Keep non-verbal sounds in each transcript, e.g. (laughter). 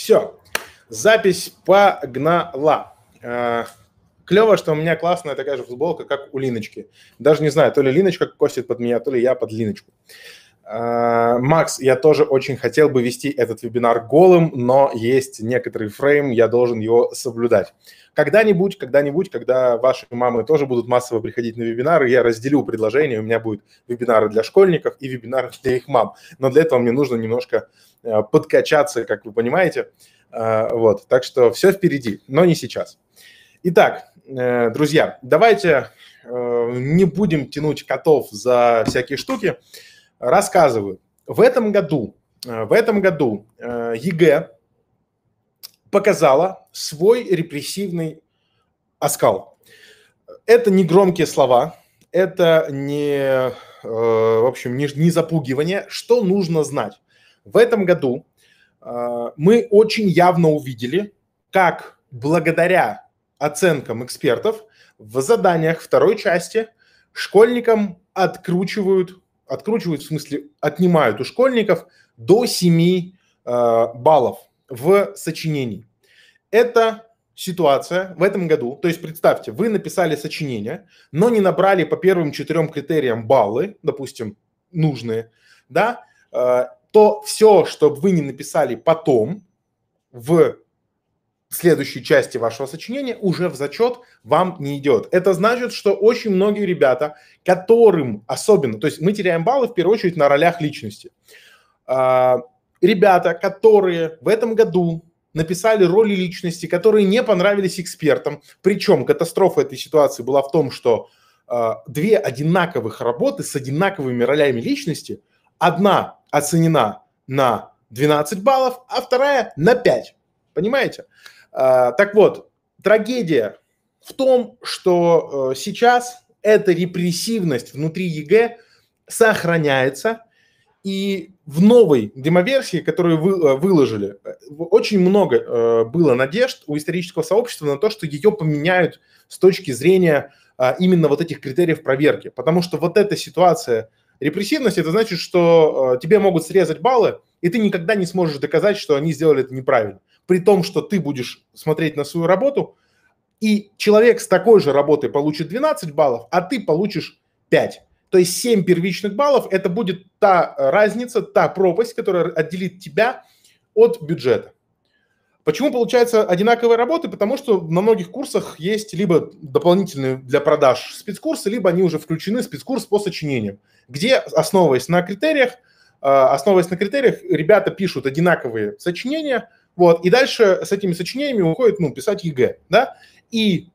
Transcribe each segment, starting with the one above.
Все, запись погнала. А, клево, что у меня классная такая же футболка, как у Линочки. Даже не знаю, то ли Линочка косит под меня, то ли я под Линочку. А, Макс, я тоже очень хотел бы вести этот вебинар голым, но есть некоторый фрейм, я должен его соблюдать. Когда-нибудь, когда-нибудь, когда ваши мамы тоже будут массово приходить на вебинары, я разделю предложение, у меня будут вебинары для школьников и вебинары для их мам. Но для этого мне нужно немножко а, подкачаться, как вы понимаете. А, вот, так что все впереди, но не сейчас. Итак, э, друзья, давайте э, не будем тянуть котов за всякие штуки. Рассказываю. В этом году, э, в этом году э, ЕГЭ показала свой репрессивный оскал. Это не громкие слова, это не, э, в общем, не, не запугивание. Что нужно знать? В этом году мы очень явно увидели, как благодаря оценкам экспертов в заданиях второй части школьникам откручивают откручивают, в смысле отнимают у школьников до 7 э, баллов в сочинении. Это ситуация в этом году, то есть представьте, вы написали сочинение, но не набрали по первым четырем критериям баллы, допустим, нужные, да, э, то все, что вы не написали потом в следующей части вашего сочинения уже в зачет вам не идет. Это значит, что очень многие ребята, которым особенно, то есть мы теряем баллы в первую очередь на ролях личности. А, ребята, которые в этом году написали роли личности, которые не понравились экспертам, причем катастрофа этой ситуации была в том, что а, две одинаковых работы с одинаковыми ролями личности, одна оценена на 12 баллов, а вторая на 5. Понимаете? А, так вот, трагедия в том, что э, сейчас эта репрессивность внутри ЕГЭ сохраняется, и в новой демоверсии, которую вы э, выложили, э, очень много было надежд у исторического сообщества на то, что ее поменяют с точки зрения а, именно вот этих критериев проверки. Потому что вот эта ситуация репрессивности, это значит, что тебе могут срезать баллы, и ты никогда не сможешь доказать, что они сделали это неправильно при том, что ты будешь смотреть на свою работу, и человек с такой же работой получит 12 баллов, а ты получишь 5. То есть 7 первичных баллов – это будет та разница, та пропасть, которая отделит тебя от бюджета. Почему получаются одинаковые работы? Потому что на многих курсах есть либо дополнительные для продаж спецкурсы, либо они уже включены в спецкурс по сочинению, где, основываясь на критериях, э, основываясь на критериях, ребята пишут одинаковые сочинения – вот. И дальше с этими сочинениями уходит, ну, писать ЕГЭ, да? И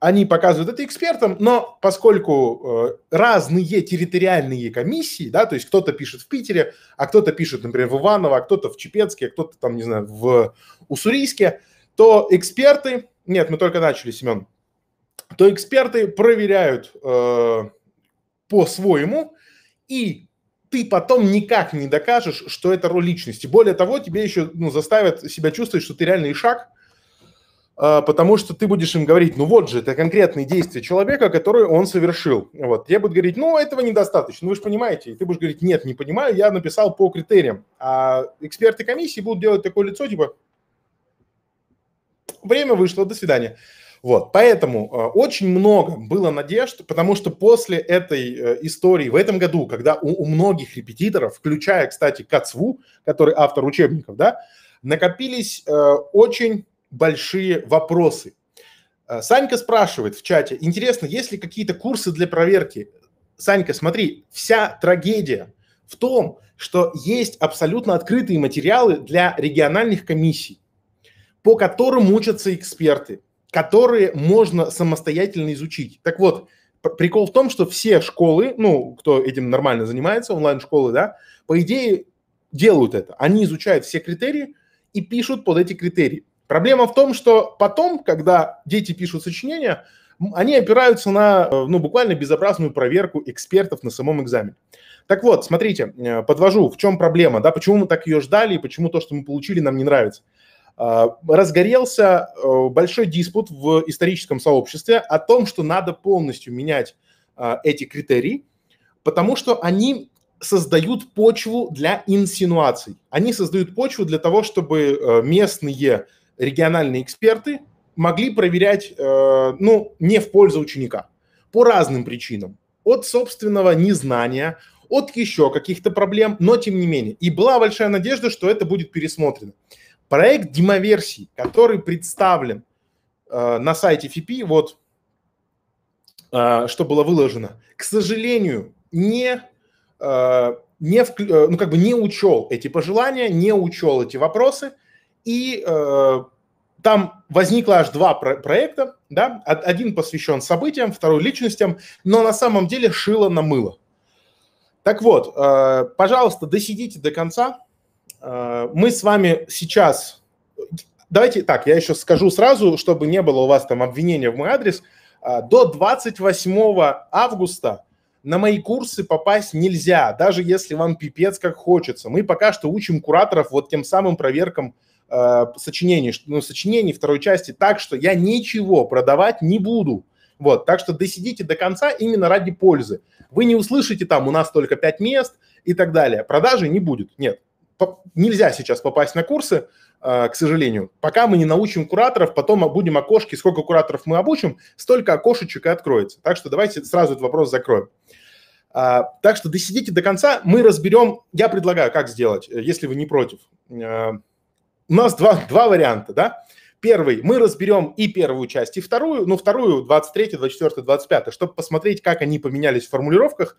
они показывают это экспертам, но поскольку э, разные территориальные комиссии, да, то есть кто-то пишет в Питере, а кто-то пишет, например, в Иваново, а кто-то в Чепецке, а кто-то там, не знаю, в Уссурийске, то эксперты, нет, мы только начали, Семен, то эксперты проверяют э, по-своему и ты потом никак не докажешь, что это роль личности. Более того, тебе еще ну, заставят себя чувствовать, что ты реальный шаг, а, потому что ты будешь им говорить, ну вот же, это конкретные действия человека, которые он совершил. Вот. Я буду говорить, ну этого недостаточно, ну, вы же понимаете. И ты будешь говорить, нет, не понимаю, я написал по критериям. А эксперты комиссии будут делать такое лицо, типа, время вышло, до свидания. Вот, поэтому э, очень много было надежд, потому что после этой э, истории в этом году, когда у, у многих репетиторов, включая, кстати, Кацву, который автор учебников, да, накопились э, очень большие вопросы. Э, Санька спрашивает в чате, интересно, есть ли какие-то курсы для проверки? Санька, смотри, вся трагедия в том, что есть абсолютно открытые материалы для региональных комиссий, по которым учатся эксперты которые можно самостоятельно изучить. Так вот, прикол в том, что все школы, ну, кто этим нормально занимается, онлайн-школы, да, по идее делают это. Они изучают все критерии и пишут под эти критерии. Проблема в том, что потом, когда дети пишут сочинения, они опираются на, э, ну, буквально безобразную проверку экспертов на самом экзамене. Так вот, смотрите, э, подвожу, в чем проблема, да, почему мы так ее ждали и почему то, что мы получили, нам не нравится. А, разгорелся э, большой диспут в историческом сообществе о том, что надо полностью менять а, эти критерии, потому что они создают почву для инсинуаций. Они создают почву для того, чтобы э, местные региональные эксперты могли проверять, э, ну, не в пользу ученика по разным причинам. От собственного незнания, от еще каких-то проблем, но тем не менее. И была большая надежда, что это будет пересмотрено. Проект демоверсий, который представлен э, на сайте FIPI, вот э, что было выложено, к сожалению, не, э, не, в, э, ну, как бы не учел эти пожелания, не учел эти вопросы, и э, там возникло аж два про- проекта, да, один посвящен событиям, второй личностям, но на самом деле шило на мыло. Так вот, э, пожалуйста, досидите до конца, Э, мы с вами сейчас... Давайте так, я еще скажу сразу, чтобы не было у вас там обвинения в мой адрес. Э, до 28 августа на мои курсы попасть нельзя, даже если вам пипец как хочется. Мы пока что учим кураторов вот тем самым проверкам э, сочинений, ну, сочинений второй части, так что я ничего продавать не буду. Вот, так что досидите до конца именно ради пользы. Вы не услышите там, у нас только 5 мест и так далее. Продажи не будет, нет нельзя сейчас попасть на курсы, а, к сожалению. Пока мы не научим кураторов, потом будем окошки, сколько кураторов мы обучим, столько окошечек и откроется. Так что давайте сразу этот вопрос закроем. А, так что досидите до конца, мы разберем, я предлагаю, как сделать, э, если вы не против. А, у нас два, два варианта, да? Первый, мы разберем и первую часть, и вторую, ну, вторую, 23, 24, 25, чтобы посмотреть, как они поменялись в формулировках,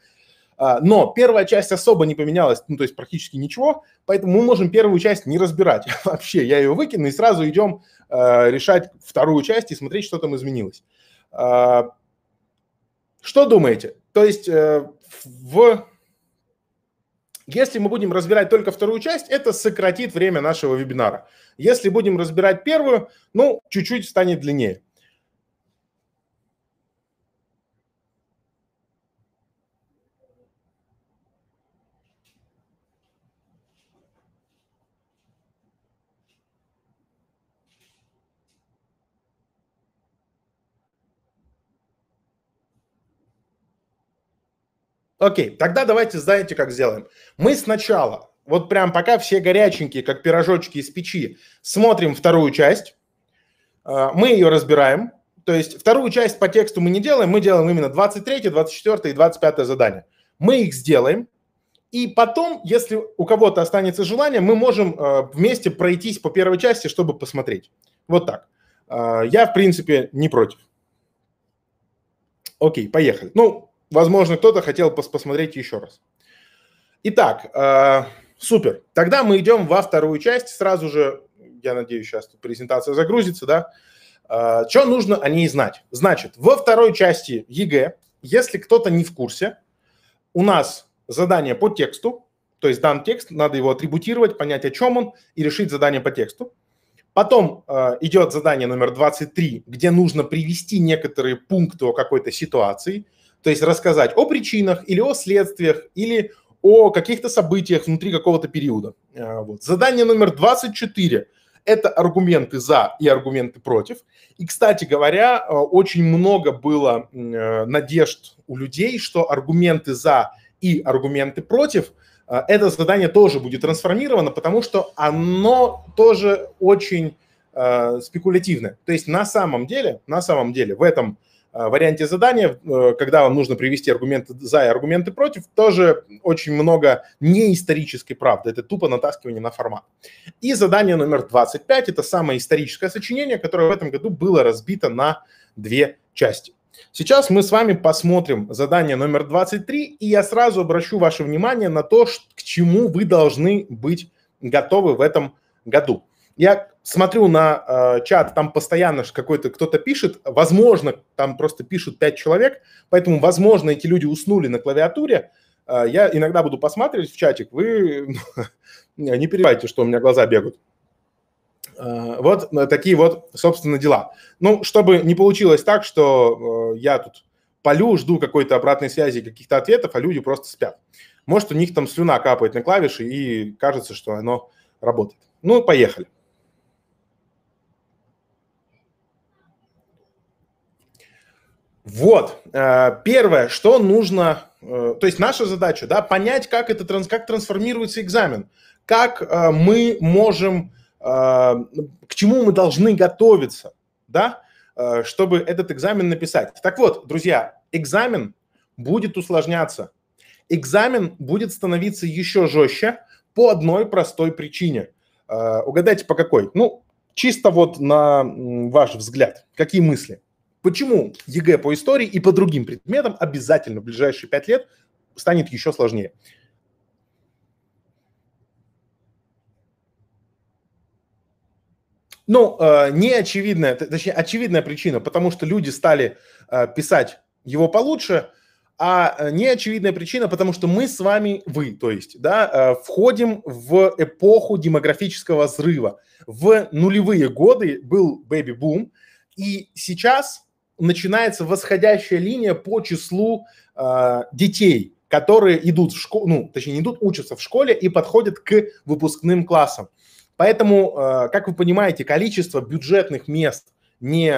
а, но первая часть особо не поменялась, ну, то есть практически ничего, поэтому мы можем первую часть не разбирать (laughs) вообще. Я ее выкину и сразу идем э, решать вторую часть и смотреть, что там изменилось. А, что думаете? То есть э, в... Если мы будем разбирать только вторую часть, это сократит время нашего вебинара. Если будем разбирать первую, ну, чуть-чуть станет длиннее. Окей, тогда давайте, знаете, как сделаем. Мы сначала, вот прям пока все горяченькие, как пирожочки из печи, смотрим вторую часть, а, мы ее разбираем, то есть вторую часть по тексту мы не делаем, мы делаем именно 23, 24 и 25 задание. Мы их сделаем, и потом, если у кого-то останется желание, мы можем а, вместе пройтись по первой части, чтобы посмотреть. Вот так. А, я, в принципе, не против. Окей, поехали. Ну, Возможно, кто-то хотел пос посмотреть еще раз. Итак, э, супер. Тогда мы идем во вторую часть. Сразу же, я надеюсь, сейчас презентация загрузится, да? Э, что нужно о ней знать? Значит, во второй части ЕГЭ, если кто-то не в курсе, у нас задание по тексту, то есть дан текст, надо его атрибутировать, понять, о чем он, и решить задание по тексту. Потом э, идет задание номер 23, где нужно привести некоторые пункты о какой-то ситуации – то есть рассказать о причинах или о следствиях, или о каких-то событиях внутри какого-то периода. А, вот. Задание номер 24 – это аргументы за и аргументы против. И, кстати говоря, э, очень много было э, надежд у людей, что аргументы за и аргументы против э, – это задание тоже будет трансформировано, потому что оно тоже очень спекулятивное. То есть на самом деле, на самом деле в этом Э, варианте задания, э, когда вам нужно привести аргументы за и аргументы против, тоже очень много неисторической правды. Это тупо натаскивание на формат. И задание номер 25 – это самое историческое сочинение, которое в этом году было разбито на две части. Сейчас мы с вами посмотрим задание номер 23, и я сразу обращу ваше внимание на то, к чему вы должны быть готовы в этом году. Я смотрю на э, чат, там постоянно какой-то кто-то пишет, возможно, там просто пишут 5 человек, поэтому, возможно, эти люди уснули на клавиатуре. Э, я иногда буду посматривать в чатик, вы (laughs) не переживайте, что у меня глаза бегут. Э, вот э, такие вот, собственно, дела. Ну, чтобы не получилось так, что э, я тут полю, жду какой-то обратной связи, каких-то ответов, а люди просто спят. Может, у них там слюна капает на клавиши и кажется, что оно работает. Ну, поехали. Вот. Э, первое, что нужно... Э, то есть наша задача, да, понять, как, это, как трансформируется экзамен, как э, мы можем, к чему мы должны готовиться, да, чтобы этот экзамен написать. Так вот, друзья, экзамен будет усложняться. Экзамен будет становиться еще жестче по одной простой причине. Угадайте, по какой? Ну, чисто вот на ваш взгляд. Какие мысли? Почему ЕГЭ по истории и по другим предметам обязательно в ближайшие пять лет станет еще сложнее? Ну, э, неочевидная, точнее, очевидная причина, потому что люди стали э, писать его получше, а э, неочевидная причина, потому что мы с вами, вы, то есть, да, э, входим в эпоху демографического взрыва. В нулевые годы был бэби-бум, и сейчас начинается восходящая линия по числу э, детей, которые идут в школу, ну, точнее, не идут, учатся в школе и подходят к выпускным классам. Поэтому, э, как вы понимаете, количество бюджетных мест не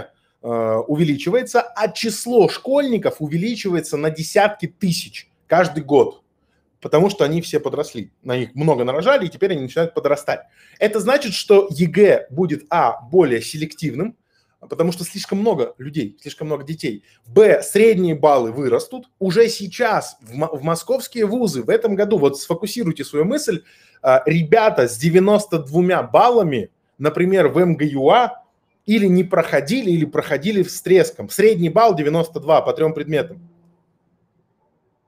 э, увеличивается, а число школьников увеличивается на десятки тысяч каждый год потому что они все подросли, на них много нарожали, и теперь они начинают подрастать. Это значит, что ЕГЭ будет, а, более селективным, а потому что слишком много людей, слишком много детей. Б, средние баллы вырастут. Уже сейчас в, в московские вузы в этом году, вот сфокусируйте свою мысль, а, ребята с 92 баллами, например, в МГЮА, или не проходили, или проходили с треском. Средний балл 92 по трем предметам.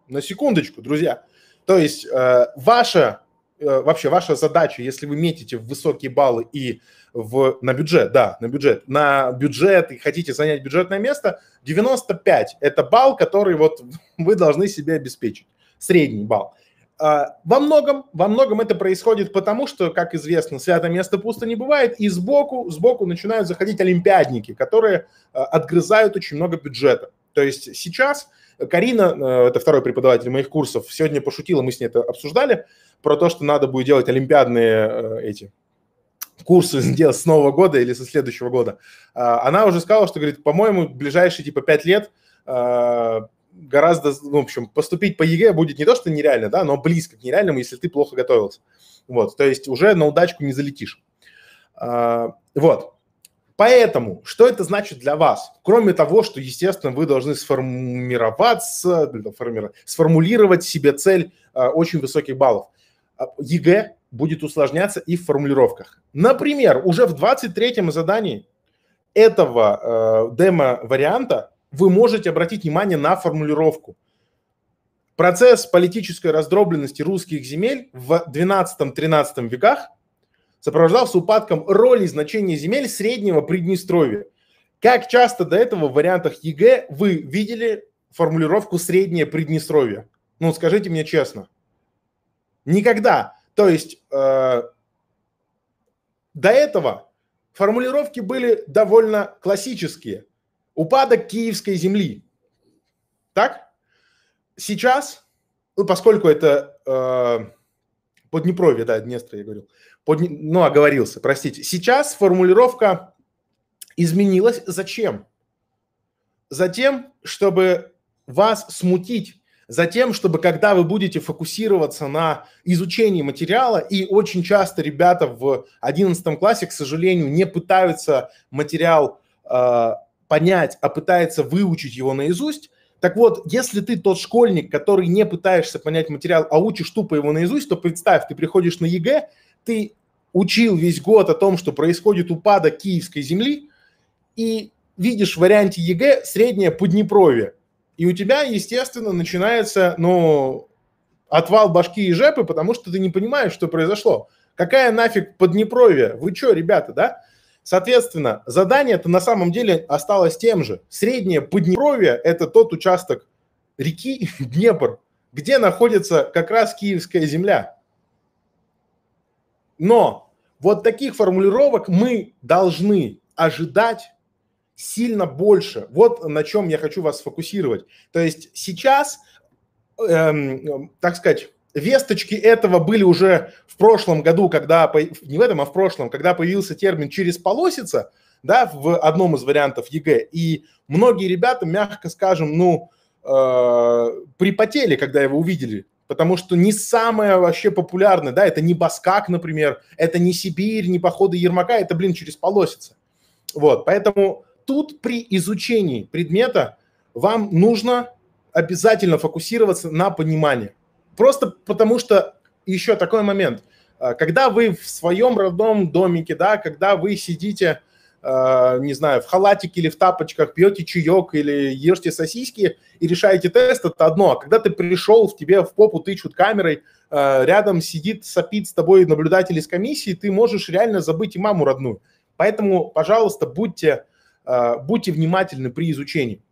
На секундочку, друзья. То есть э, ваша Э, вообще ваша задача, если вы метите в высокие баллы и в, на бюджет, да, на бюджет, на бюджет и хотите занять бюджетное место, 95 – это балл, который вот (laughs) вы должны себе обеспечить, средний балл. А, во многом, во многом это происходит потому, что, как известно, святое место пусто не бывает, и сбоку, сбоку начинают заходить олимпиадники, которые а, отгрызают очень много бюджета. То есть сейчас Карина, э, это второй преподаватель моих курсов, сегодня пошутила, мы с ней это обсуждали, про то, что надо будет делать олимпиадные э, эти курсы (clears throat) сделать с нового года или со следующего года. А, она уже сказала, что, говорит, по-моему, ближайшие типа пять лет э, гораздо, ну, в общем, поступить по ЕГЭ будет не то, что нереально, да, но близко к нереальному, если ты плохо готовился. Вот, то есть уже на удачку не залетишь. А, вот. Поэтому, что это значит для вас? Кроме того, что, естественно, вы должны сформироваться, сформулировать себе цель э, очень высоких баллов. Э, ЕГЭ будет усложняться и в формулировках. Например, уже в 23-м задании этого э, демо-варианта вы можете обратить внимание на формулировку. Процесс политической раздробленности русских земель в 12-13 веках – сопровождался упадком роли и значения земель среднего Приднестровья. Как часто до этого в вариантах ЕГЭ вы видели формулировку «среднее Приднестровье»? Ну, скажите мне честно. Никогда. То есть э, до этого формулировки были довольно классические. Упадок Киевской земли. Так? Сейчас, ну, поскольку это э, Поднепровье, да, Днестр, я говорил, под... Ну, оговорился, простите. Сейчас формулировка изменилась. Зачем? Затем, чтобы вас смутить, затем, чтобы когда вы будете фокусироваться на изучении материала, и очень часто ребята в 11 классе, к сожалению, не пытаются материал э, понять, а пытаются выучить его наизусть, так вот, если ты тот школьник, который не пытаешься понять материал, а учишь тупо его наизусть, то представь, ты приходишь на ЕГЭ, ты учил весь год о том, что происходит упадок киевской земли, и видишь в варианте ЕГЭ среднее по Днепрове. И у тебя, естественно, начинается, ну, отвал башки и жепы, потому что ты не понимаешь, что произошло. Какая нафиг Поднепровье? Вы что, ребята, да? Соответственно, задание-то на самом деле осталось тем же. Среднее Поднепровье – это тот участок реки (laughs) Днепр, где находится как раз Киевская земля. Но вот таких формулировок мы должны ожидать сильно больше. Вот на чем я хочу вас сфокусировать. То есть сейчас, эм, так сказать, весточки этого были уже в прошлом году, когда, не в этом, а в прошлом, когда появился термин «через полосица», да, в одном из вариантов ЕГЭ. И многие ребята, мягко скажем, ну, э, припотели, когда его увидели потому что не самое вообще популярное, да, это не Баскак, например, это не Сибирь, не походы Ермака, это, блин, через полосица. Вот, поэтому тут при изучении предмета вам нужно обязательно фокусироваться на понимании. Просто потому что еще такой момент. А, когда вы в своем родном домике, да, когда вы сидите Э, не знаю, в халатике или в тапочках, пьете чаек или ешьте сосиски и решаете тест, это одно. А когда ты пришел, в тебе в попу тычут камерой, э, рядом сидит, сопит с тобой наблюдатель из комиссии, ты можешь реально забыть и маму родную. Поэтому, пожалуйста, будьте, э, будьте внимательны при изучении.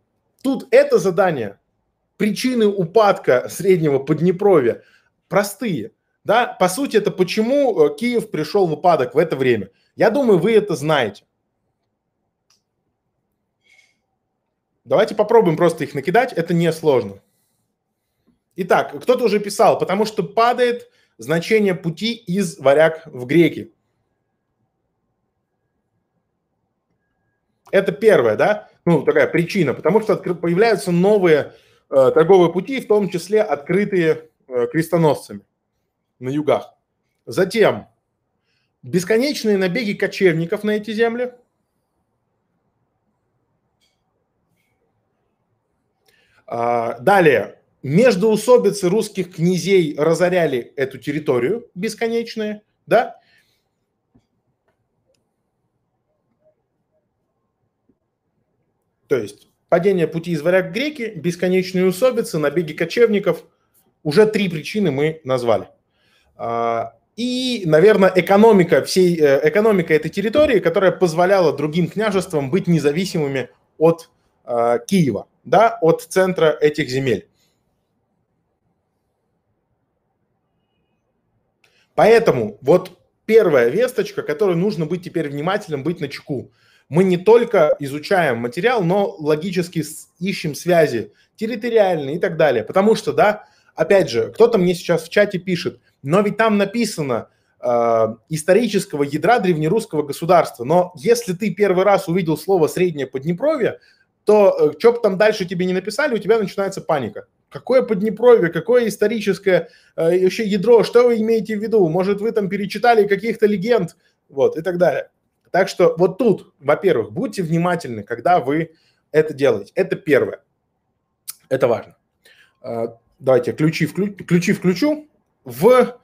Тут это задание, причины упадка среднего Поднепровья простые. Да? По сути, это почему Киев пришел в упадок в это время. Я думаю, вы это знаете. Давайте попробуем просто их накидать, это несложно. Итак, кто-то уже писал, потому что падает значение пути из варяг в греки. Это первое, да? Ну, такая причина, потому что появляются новые э, торговые пути, в том числе открытые э, крестоносцами на югах. Затем бесконечные набеги кочевников на эти земли – А, далее, междоусобицы русских князей разоряли эту территорию бесконечные, да? То есть падение пути из варяг греки, бесконечные усобицы, набеги кочевников. Уже три причины мы назвали. А, и, наверное, экономика, всей, э, экономика этой территории, которая позволяла другим княжествам быть независимыми от а, Киева да, от центра этих земель. Поэтому вот первая весточка, которой нужно быть теперь внимательным, быть на чеку. Мы не только изучаем материал, но логически ищем связи территориальные и так далее. Потому что, да, опять же, кто-то мне сейчас в чате пишет, но ведь там написано э, исторического ядра древнерусского государства. Но если ты первый раз увидел слово «среднее Поднепровье», то э, что бы там дальше тебе не написали, у тебя начинается паника. Какое Поднепровье, какое историческое э, еще ядро, что вы имеете в виду? Может, вы там перечитали каких-то легенд, вот, и так далее. Так что вот тут, во-первых, будьте внимательны, когда вы это делаете. Это первое. Это важно. Э, давайте ключи, вклю... ключи включу. В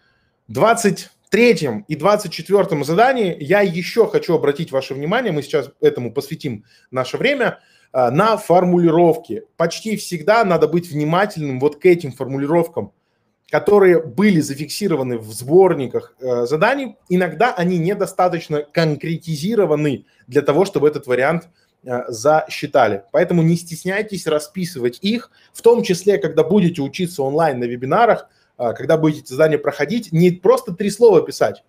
23 и 24 задании я еще хочу обратить ваше внимание, мы сейчас этому посвятим наше время – Э, на формулировки. Почти всегда надо быть внимательным вот к этим формулировкам, которые были зафиксированы в сборниках э, заданий. Иногда они недостаточно конкретизированы для того, чтобы этот вариант э, засчитали. Поэтому не стесняйтесь расписывать их, в том числе, когда будете учиться онлайн на вебинарах, э, когда будете задания проходить, не просто три слова писать.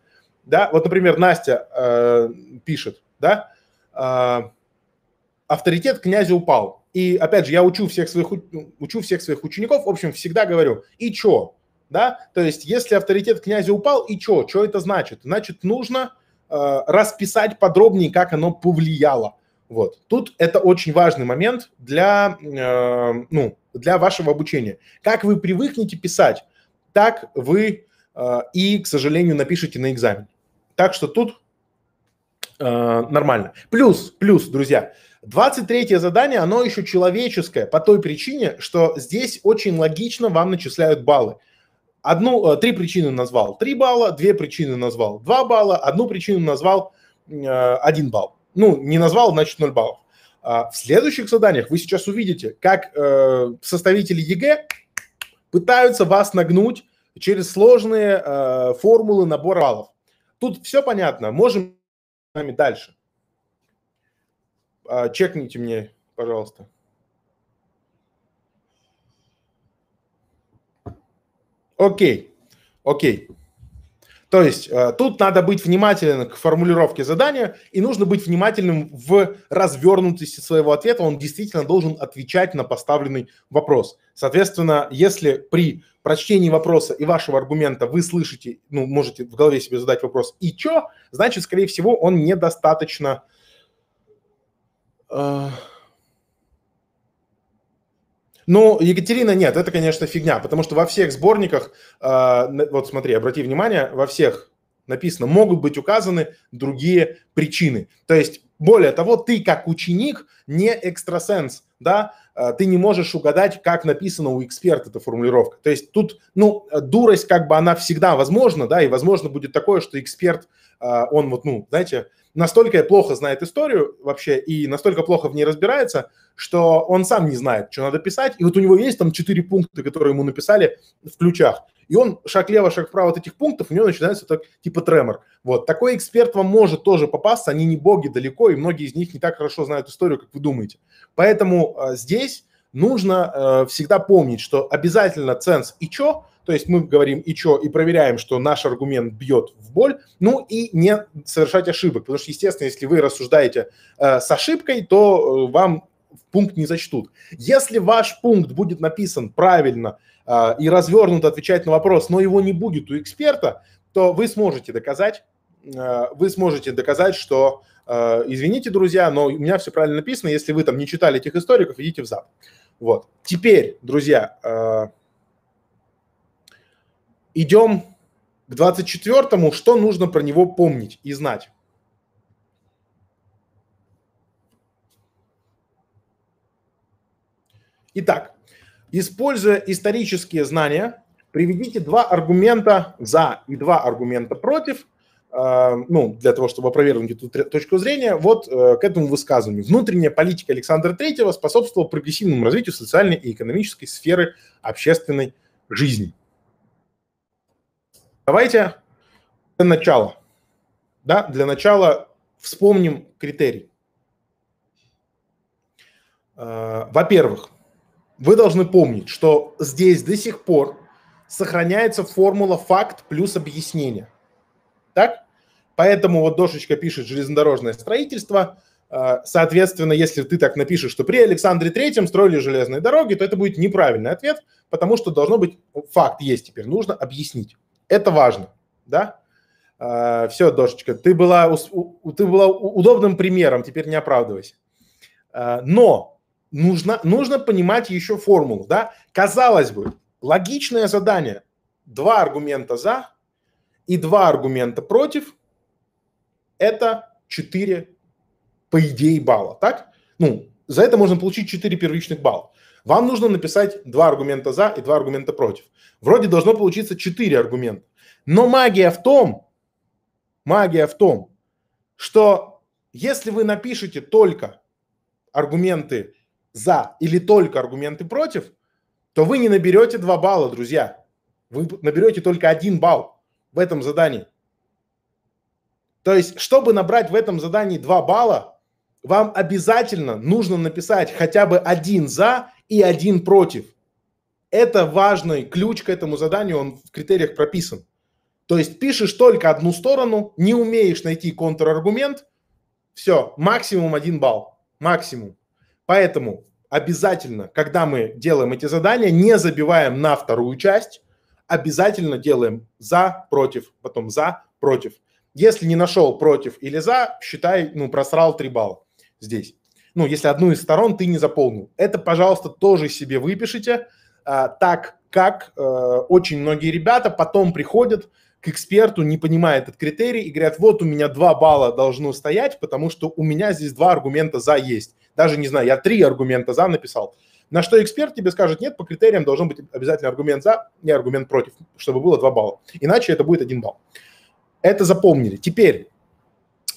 Да, вот, например, Настя э, пишет, да, э, авторитет князя упал. И опять же, я учу всех своих, ну, учу всех своих учеников, в общем, всегда говорю, и чё? Да? То есть, если авторитет князя упал, и чё? Чё это значит? Значит, нужно э, расписать подробнее, как оно повлияло. Вот. Тут это очень важный момент для, э, ну, для вашего обучения. Как вы привыкнете писать, так вы э, и, к сожалению, напишите на экзамен. Так что тут э, нормально. Плюс, плюс, друзья, э, 23 задание, оно еще человеческое по той причине, что здесь очень логично вам начисляют баллы. Одну, э, три причины назвал 3 балла, две причины назвал 2 балла, одну причину назвал 1 э, балл. Ну, не назвал, значит 0 баллов. А в следующих заданиях вы сейчас увидите, как э, составители ЕГЭ пытаются вас нагнуть через сложные формулы набора баллов. Тут все понятно, можем с вами дальше. А, чекните мне, пожалуйста. Окей, окей. То есть э, тут надо быть внимательным к формулировке задания и нужно быть внимательным в развернутости своего ответа. Он действительно должен отвечать на поставленный вопрос. Соответственно, если при прочтении вопроса и вашего аргумента вы слышите, ну, можете в голове себе задать вопрос «и чё?», значит, скорее всего, он недостаточно э, а. Ну, Екатерина нет, это, конечно, фигня, потому что во всех сборниках, а, вот смотри, обрати внимание, во всех написано, могут быть указаны другие причины. То есть, более того, ты как ученик не экстрасенс, да, а, ты не можешь угадать, как написана у эксперта эта формулировка. То есть тут, ну, дурость, как бы она всегда возможна, да, и возможно будет такое, что эксперт, он вот, ну, знаете, настолько плохо знает историю вообще и настолько плохо в ней разбирается, что он сам не знает, что надо писать. И вот у него есть там четыре пункта, которые ему написали в ключах. И он шаг лево, шаг вправо от этих пунктов, у него начинается так, типа тремор. Вот. Такой эксперт вам может тоже попасться, они не боги далеко, и многие из них не так хорошо знают историю, как вы думаете. Поэтому э, здесь нужно э, всегда помнить, что обязательно ценс и чё – то есть мы говорим и что, и проверяем, что наш аргумент бьет в боль, ну и не совершать ошибок, потому что, естественно, если вы рассуждаете э, с ошибкой, то э, вам пункт не зачтут. Если ваш пункт будет написан правильно э, и развернуто отвечать на вопрос, но его не будет у эксперта, то вы сможете доказать, э, вы сможете доказать, что э, извините, друзья, но у меня все правильно написано. Если вы там не читали этих историков, идите в зап. Вот. Теперь, друзья, э, идем к 24-му, что нужно про него помнить и знать. Итак, используя исторические знания, приведите два аргумента за и два аргумента против, э, ну, для того, чтобы опровергнуть эту точку зрения, вот э, к этому высказыванию. Внутренняя политика Александра III способствовала прогрессивному развитию социальной и экономической сферы общественной жизни. Давайте для начала, да, для начала вспомним критерий. Э, во-первых, вы должны помнить, что здесь до сих пор сохраняется формула факт плюс объяснение. Так? Поэтому вот дошечка пишет железнодорожное строительство. Э, соответственно, если ты так напишешь, что при Александре Третьем строили железные дороги, то это будет неправильный ответ, потому что должно быть факт есть теперь, нужно объяснить. Это важно, да? А, все, дошечка, ты была, ты была удобным примером, теперь не оправдывайся. А, но нужно, нужно понимать еще формулу, да? Казалось бы, логичное задание. Два аргумента за и два аргумента против – это 4, по идее, балла, так? Ну, за это можно получить 4 первичных балла. Вам нужно написать два аргумента за и два аргумента против. Вроде должно получиться четыре аргумента. Но магия в том, магия в том, что если вы напишете только аргументы за или только аргументы против, то вы не наберете два балла, друзья. Вы наберете только один балл в этом задании. То есть, чтобы набрать в этом задании два балла, вам обязательно нужно написать хотя бы один за и один против. Это важный ключ к этому заданию, он в критериях прописан. То есть пишешь только одну сторону, не умеешь найти контраргумент, все, максимум один балл, максимум. Поэтому обязательно, когда мы делаем эти задания, не забиваем на вторую часть, обязательно делаем за, против, потом за, против. Если не нашел против или за, считай, ну, просрал 3 балла здесь ну, если одну из сторон ты не заполнил. Это, пожалуйста, тоже себе выпишите, а, так как э, очень многие ребята потом приходят к эксперту, не понимая этот критерий, и говорят, вот у меня два балла должно стоять, потому что у меня здесь два аргумента «за» есть. Даже, не знаю, я три аргумента «за» написал. На что эксперт тебе скажет, нет, по критериям должен быть обязательно аргумент «за» и аргумент «против», чтобы было два балла. Иначе это будет один балл. Это запомнили. Теперь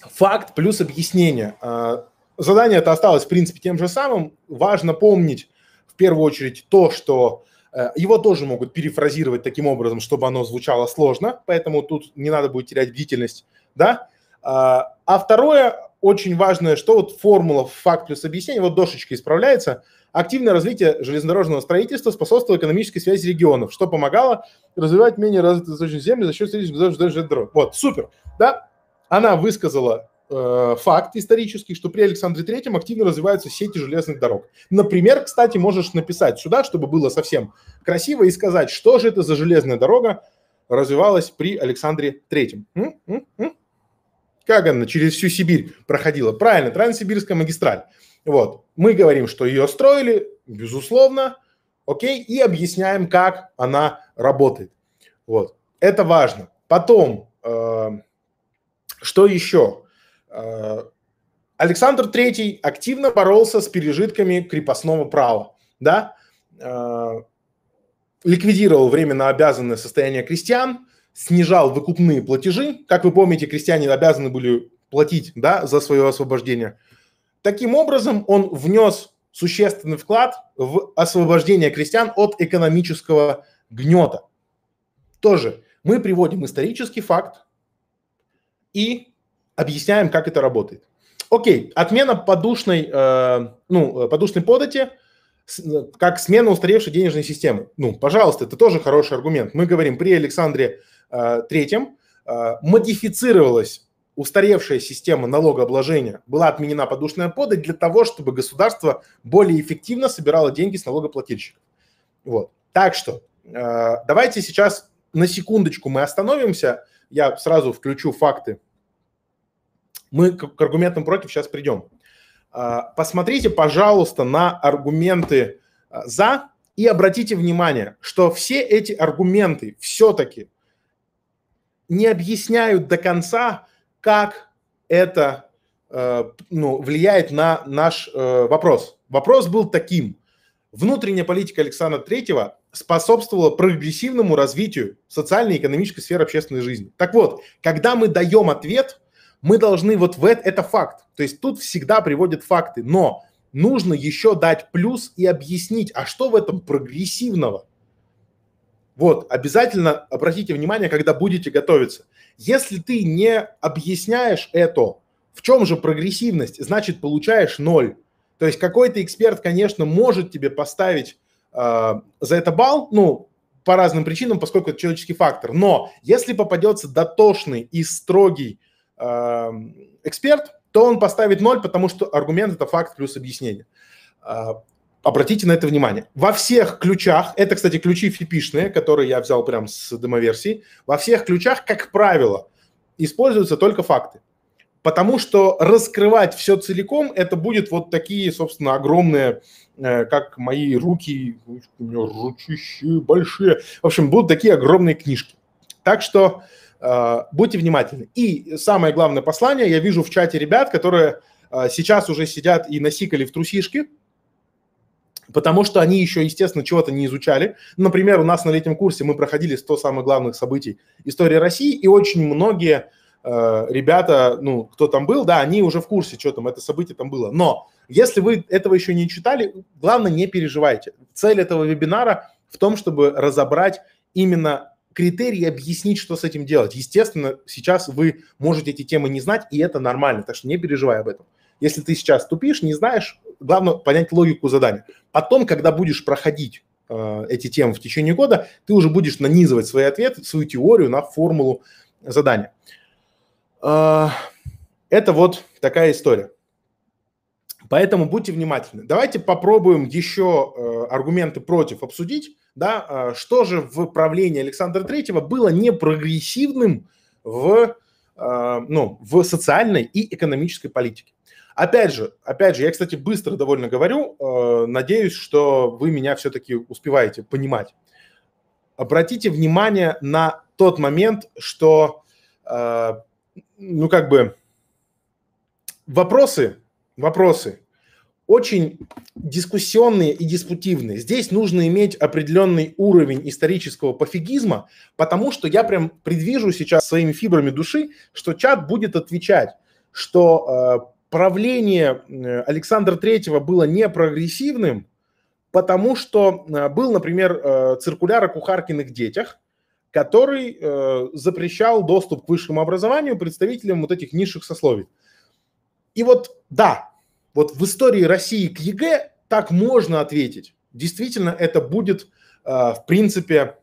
факт плюс объяснение. А, задание это осталось, в принципе, тем же самым. Важно помнить в первую очередь то, что э, его тоже могут перефразировать таким образом, чтобы оно звучало сложно, поэтому тут не надо будет терять бдительность, да. А, а второе, очень важное, что вот формула факт плюс объяснение, вот дошечка исправляется, активное развитие железнодорожного строительства способствовало экономической связи регионов, что помогало развивать менее развитые земли за счет строительства железнодорожных дорог. Вот, супер, да? Она высказала э, факт исторический, что при Александре Третьем активно развиваются сети железных дорог. Например, кстати, можешь написать сюда, чтобы было совсем красиво, и сказать, что же это за железная дорога развивалась при Александре Третьем. Как она через всю Сибирь проходила? Правильно, Транссибирская магистраль. Вот. Мы говорим, что ее строили, безусловно, окей, и объясняем, как она работает. Вот. Это важно. Потом, э, что еще? А, Александр III активно боролся с пережитками крепостного права, да, а, ликвидировал временно обязанное состояние крестьян, снижал выкупные платежи. Как вы помните, крестьяне обязаны были платить да, за свое освобождение. Таким образом, он внес существенный вклад в освобождение крестьян от экономического гнета. Тоже мы приводим исторический факт и объясняем, как это работает. Окей, отмена подушной, э, ну, э, подушной подати э, как смена устаревшей денежной системы. Ну, пожалуйста, это тоже хороший аргумент. Мы говорим, при Александре э, э, модифицировалась устаревшая система налогообложения, была отменена подушная подать для того, чтобы государство более эффективно собирало деньги с налогоплательщиков. Вот. Так что э, давайте сейчас на секундочку мы остановимся. Я сразу включу факты мы к, к аргументам против сейчас придем. А, посмотрите, пожалуйста, на аргументы а, за и обратите внимание, что все эти аргументы все-таки не объясняют до конца, как это э, ну, влияет на наш э, вопрос. Вопрос был таким. Внутренняя политика Александра Третьего способствовала прогрессивному развитию социальной и экономической сферы общественной жизни. Так вот, когда мы даем ответ – мы должны вот в это, это факт. То есть тут всегда приводят факты, но нужно еще дать плюс и объяснить, а что в этом прогрессивного? Вот, обязательно обратите внимание, когда будете готовиться. Если ты не объясняешь это, в чем же прогрессивность, значит получаешь ноль. То есть какой-то эксперт, конечно, может тебе поставить э, за это балл, ну, по разным причинам, поскольку это человеческий фактор. Но если попадется дотошный и строгий эксперт, то он поставит ноль, потому что аргумент – это факт плюс объяснение. А, обратите на это внимание. Во всех ключах, это, кстати, ключи фипишные, которые я взял прям с демоверсии, во всех ключах, как правило, используются только факты. Потому что раскрывать все целиком, это будет вот такие, собственно, огромные, э, как мои руки, у меня ручищи большие. В общем, будут такие огромные книжки. Так что Э, будьте внимательны. И самое главное послание я вижу в чате ребят, которые э, сейчас уже сидят и насикали в трусишки, потому что они еще, естественно, чего-то не изучали. Например, у нас на летнем курсе мы проходили 100 самых главных событий истории России, и очень многие э, ребята, ну, кто там был, да, они уже в курсе, что там, это событие там было. Но если вы этого еще не читали, главное, не переживайте. Цель этого вебинара в том, чтобы разобрать именно критерий объяснить, что с этим делать. Естественно, сейчас вы можете эти темы не знать, и это нормально, так что не переживай об этом. Если ты сейчас тупишь, не знаешь, главное понять логику задания. Потом, когда будешь проходить э, эти темы в течение года, ты уже будешь нанизывать свой ответ, свою теорию на формулу задания. Э, это вот такая история. Поэтому будьте внимательны. Давайте попробуем еще э, аргументы против обсудить да, а, что же в правлении Александра III было не прогрессивным в, а, ну, в социальной и экономической политике. Опять же, опять же, я, кстати, быстро довольно говорю, а, надеюсь, что вы меня все-таки успеваете понимать. Обратите внимание на тот момент, что, ну, как бы, вопросы, вопросы очень дискуссионные и диспутивные. Здесь нужно иметь определенный уровень исторического пофигизма, потому что я прям предвижу сейчас своими фибрами души, что чат будет отвечать, что э, правление э, Александра Третьего было не прогрессивным, потому что э, был, например, э, циркуляр о кухаркиных детях, который э, запрещал доступ к высшему образованию представителям вот этих низших сословий. И вот, да, вот в истории России к ЕГЭ так можно ответить. Действительно, это будет, э, в принципе,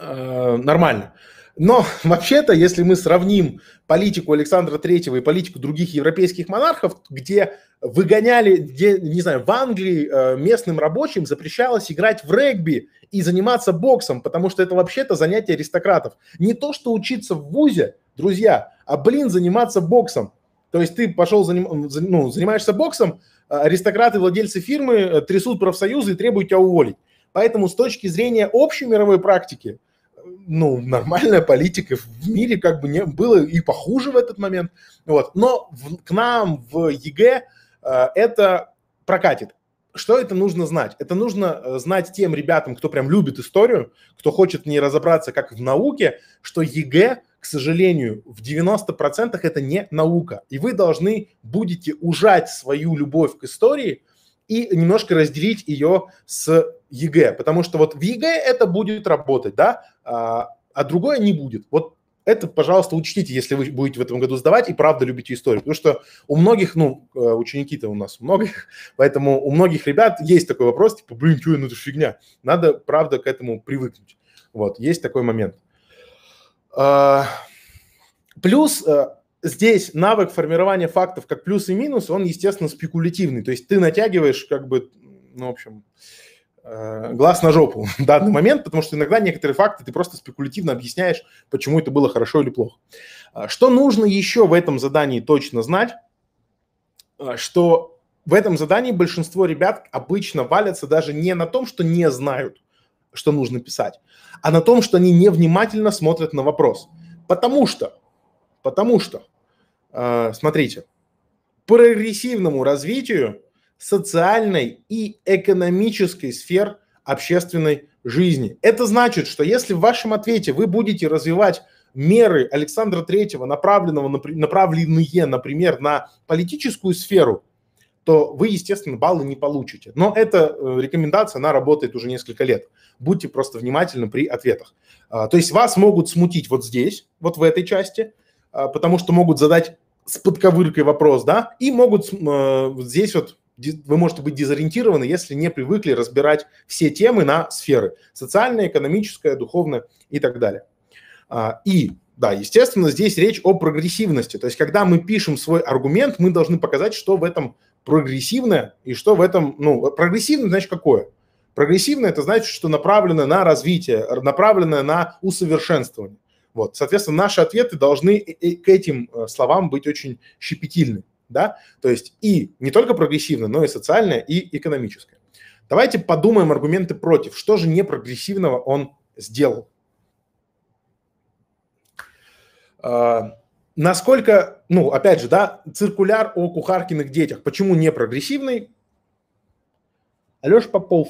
э, нормально. Но (laughs) вообще-то, если мы сравним политику Александра Третьего и политику других европейских монархов, где выгоняли, где, не знаю, в Англии э, местным рабочим запрещалось играть в регби и заниматься боксом, потому что это вообще-то занятие аристократов. Не то, что учиться в ВУЗе, друзья, а, блин, заниматься боксом. То есть ты пошел, заним, ну, занимаешься боксом, а, аристократы, владельцы фирмы э, трясут профсоюзы и требуют тебя уволить. Поэтому с точки зрения общей мировой практики, э, ну, нормальная политика в мире как бы не было и похуже в этот момент. Вот. Но в, к нам в ЕГЭ это прокатит. Что это нужно знать? Это нужно э, знать тем ребятам, кто прям любит историю, кто хочет не разобраться как в науке, что ЕГЭ к сожалению, в 90% это не наука. И вы должны будете ужать свою любовь к истории и немножко разделить ее с ЕГЭ. Потому что вот в ЕГЭ это будет работать, да, а, а другое не будет. Вот это, пожалуйста, учтите, если вы будете в этом году сдавать и правда любите историю. Потому что у многих, ну, э, ученики-то у нас многих, (laughs) поэтому у многих ребят есть такой вопрос, типа, блин, что, ну это фигня. Надо, правда, к этому привыкнуть. Вот, есть такой момент. Э, плюс э, здесь навык формирования фактов как плюс и минус, он, естественно, спекулятивный. То есть ты натягиваешь как бы, ну, в общем, э, глаз на жопу (laughs) в данный момент, потому что иногда некоторые факты ты просто спекулятивно объясняешь, почему это было хорошо или плохо. Что нужно еще в этом задании точно знать, что в этом задании большинство ребят обычно валятся даже не на том, что не знают, что нужно писать, а на том, что они невнимательно смотрят на вопрос. Потому что, потому что, э, смотрите, прогрессивному развитию социальной и экономической сфер общественной жизни. Это значит, что если в вашем ответе вы будете развивать меры Александра Третьего, направленного, направленные, например, на политическую сферу, то вы, естественно, баллы не получите. Но эта э, рекомендация, она работает уже несколько лет. Будьте просто внимательны при ответах. А, то есть вас могут смутить вот здесь, вот в этой части, а, потому что могут задать с подковыркой вопрос, да, и могут э, вот здесь вот вы можете быть дезориентированы, если не привыкли разбирать все темы на сферы. Социальная, экономическая, духовная и так далее. А, и да, естественно, здесь речь о прогрессивности. То есть, когда мы пишем свой аргумент, мы должны показать, что в этом прогрессивное, и что в этом, ну, прогрессивное значит какое? Прогрессивное – это значит, что направлено на развитие, направлено на усовершенствование. Вот, соответственно, наши ответы должны к этим э, словам быть очень щепетильны, да, то есть и не только прогрессивное, но и социальное, и экономическое. Давайте подумаем аргументы против. Что же непрогрессивного он сделал? А, насколько, ну, опять же, да, циркуляр о кухаркиных детях. Почему не прогрессивный? Алеш Попов.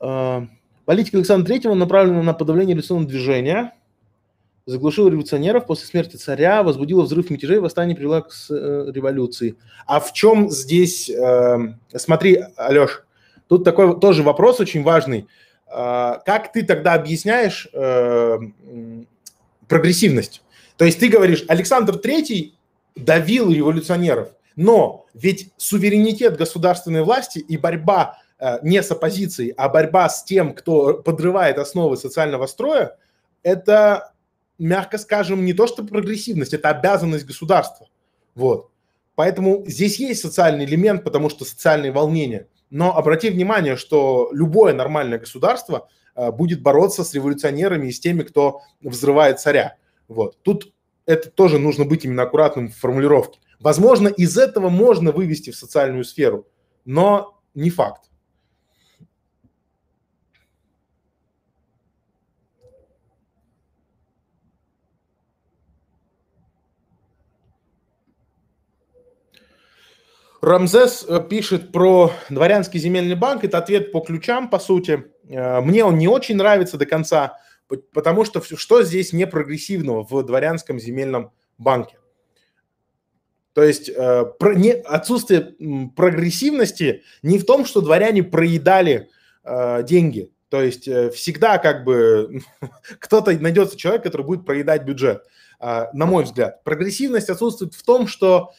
А, политика Александра Третьего, направлена на подавление революционного движения, заглушил революционеров после смерти царя, возбудила взрыв мятежей, восстание привела к э, революции. А в чем здесь... Э, смотри, Алеш, тут такой тоже вопрос очень важный. А, как ты тогда объясняешь э, прогрессивность? То есть ты говоришь, Александр III давил революционеров, но ведь суверенитет государственной власти и борьба э, не с оппозицией, а борьба с тем, кто подрывает основы социального строя, это, мягко скажем, не то что прогрессивность, это обязанность государства. Вот. Поэтому здесь есть социальный элемент, потому что социальные волнения. Но обрати внимание, что любое нормальное государство э, будет бороться с революционерами и с теми, кто взрывает царя. Вот. Тут это тоже нужно быть именно аккуратным в формулировке. Возможно, из этого можно вывести в социальную сферу, но не факт. Рамзес э, пишет про дворянский земельный банк. Это ответ по ключам, по сути. Э, мне он не очень нравится до конца. Потому что что здесь не прогрессивного в дворянском земельном банке? То есть э, отсутствие прогрессивности не в том, что дворяне проедали э, деньги. То есть э, всегда как бы (laughs) кто-то найдется человек, который будет проедать бюджет, на мой взгляд. Прогрессивность отсутствует в том, что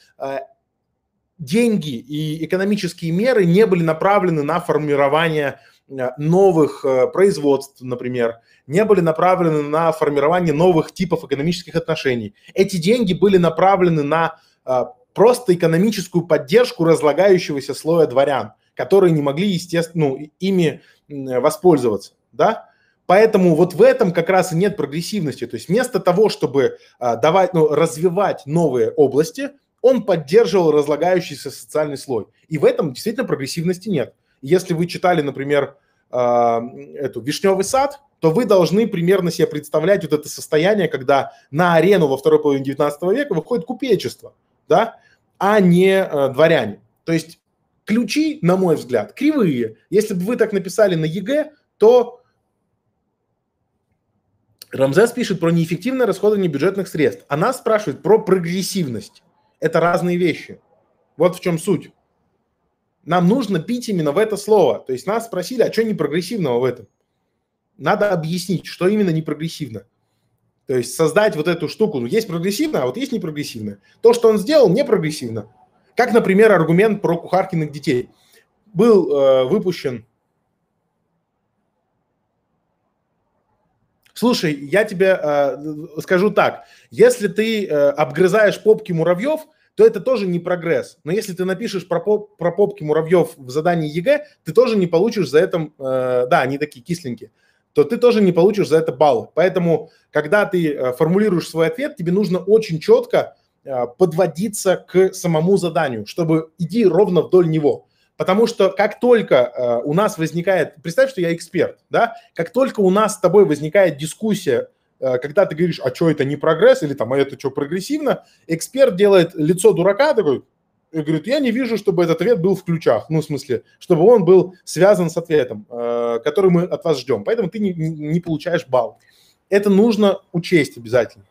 деньги и экономические меры не были направлены на формирование Э, новых э, производств, например, не были направлены на формирование новых типов экономических отношений. Эти деньги были направлены на э, просто экономическую поддержку разлагающегося слоя дворян, которые не могли, естественно, ну, ими воспользоваться, да? Поэтому вот в этом как раз и нет прогрессивности. То есть вместо того, чтобы давать, ну, развивать новые области, он поддерживал разлагающийся социальный слой. И в этом действительно прогрессивности нет. Если вы читали, например, а, эту «Вишневый сад», то вы должны примерно себе представлять вот это состояние, когда на арену во второй половине 19 века выходит купечество, да, а не а, дворяне. То есть ключи, на мой взгляд, кривые. Если бы вы так написали на ЕГЭ, то Рамзес пишет про неэффективное расходование бюджетных средств. Она спрашивает про прогрессивность. Это разные вещи. Вот в чем суть. Нам нужно пить именно в это слово. То есть нас спросили, а что непрогрессивного в этом? Надо объяснить, что именно непрогрессивно. То есть создать вот эту штуку. Ну, есть прогрессивно, а вот есть непрогрессивно. То, что он сделал, не прогрессивно. Как, например, аргумент про кухаркиных детей. Был э, выпущен... Слушай, я тебе э, скажу так. Если ты э, обгрызаешь попки муравьев, то это тоже не прогресс. Но если ты напишешь про, поп, про попки муравьев в задании ЕГЭ, ты тоже не получишь за это, э, да, они такие кисленькие, то ты тоже не получишь за это баллы. Поэтому, когда ты э, формулируешь свой ответ, тебе нужно очень четко э, подводиться к самому заданию, чтобы иди ровно вдоль него. Потому что как только э, у нас возникает, представь, что я эксперт, да, как только у нас с тобой возникает дискуссия Э, когда ты говоришь, а что это не прогресс, или там, а это что прогрессивно, эксперт делает лицо дурака, такой, и говорит, я не вижу, чтобы этот ответ был в ключах, ну, в смысле, чтобы он был связан с ответом, э, который мы от вас ждем, поэтому ты не, не получаешь балл. Это нужно учесть обязательно.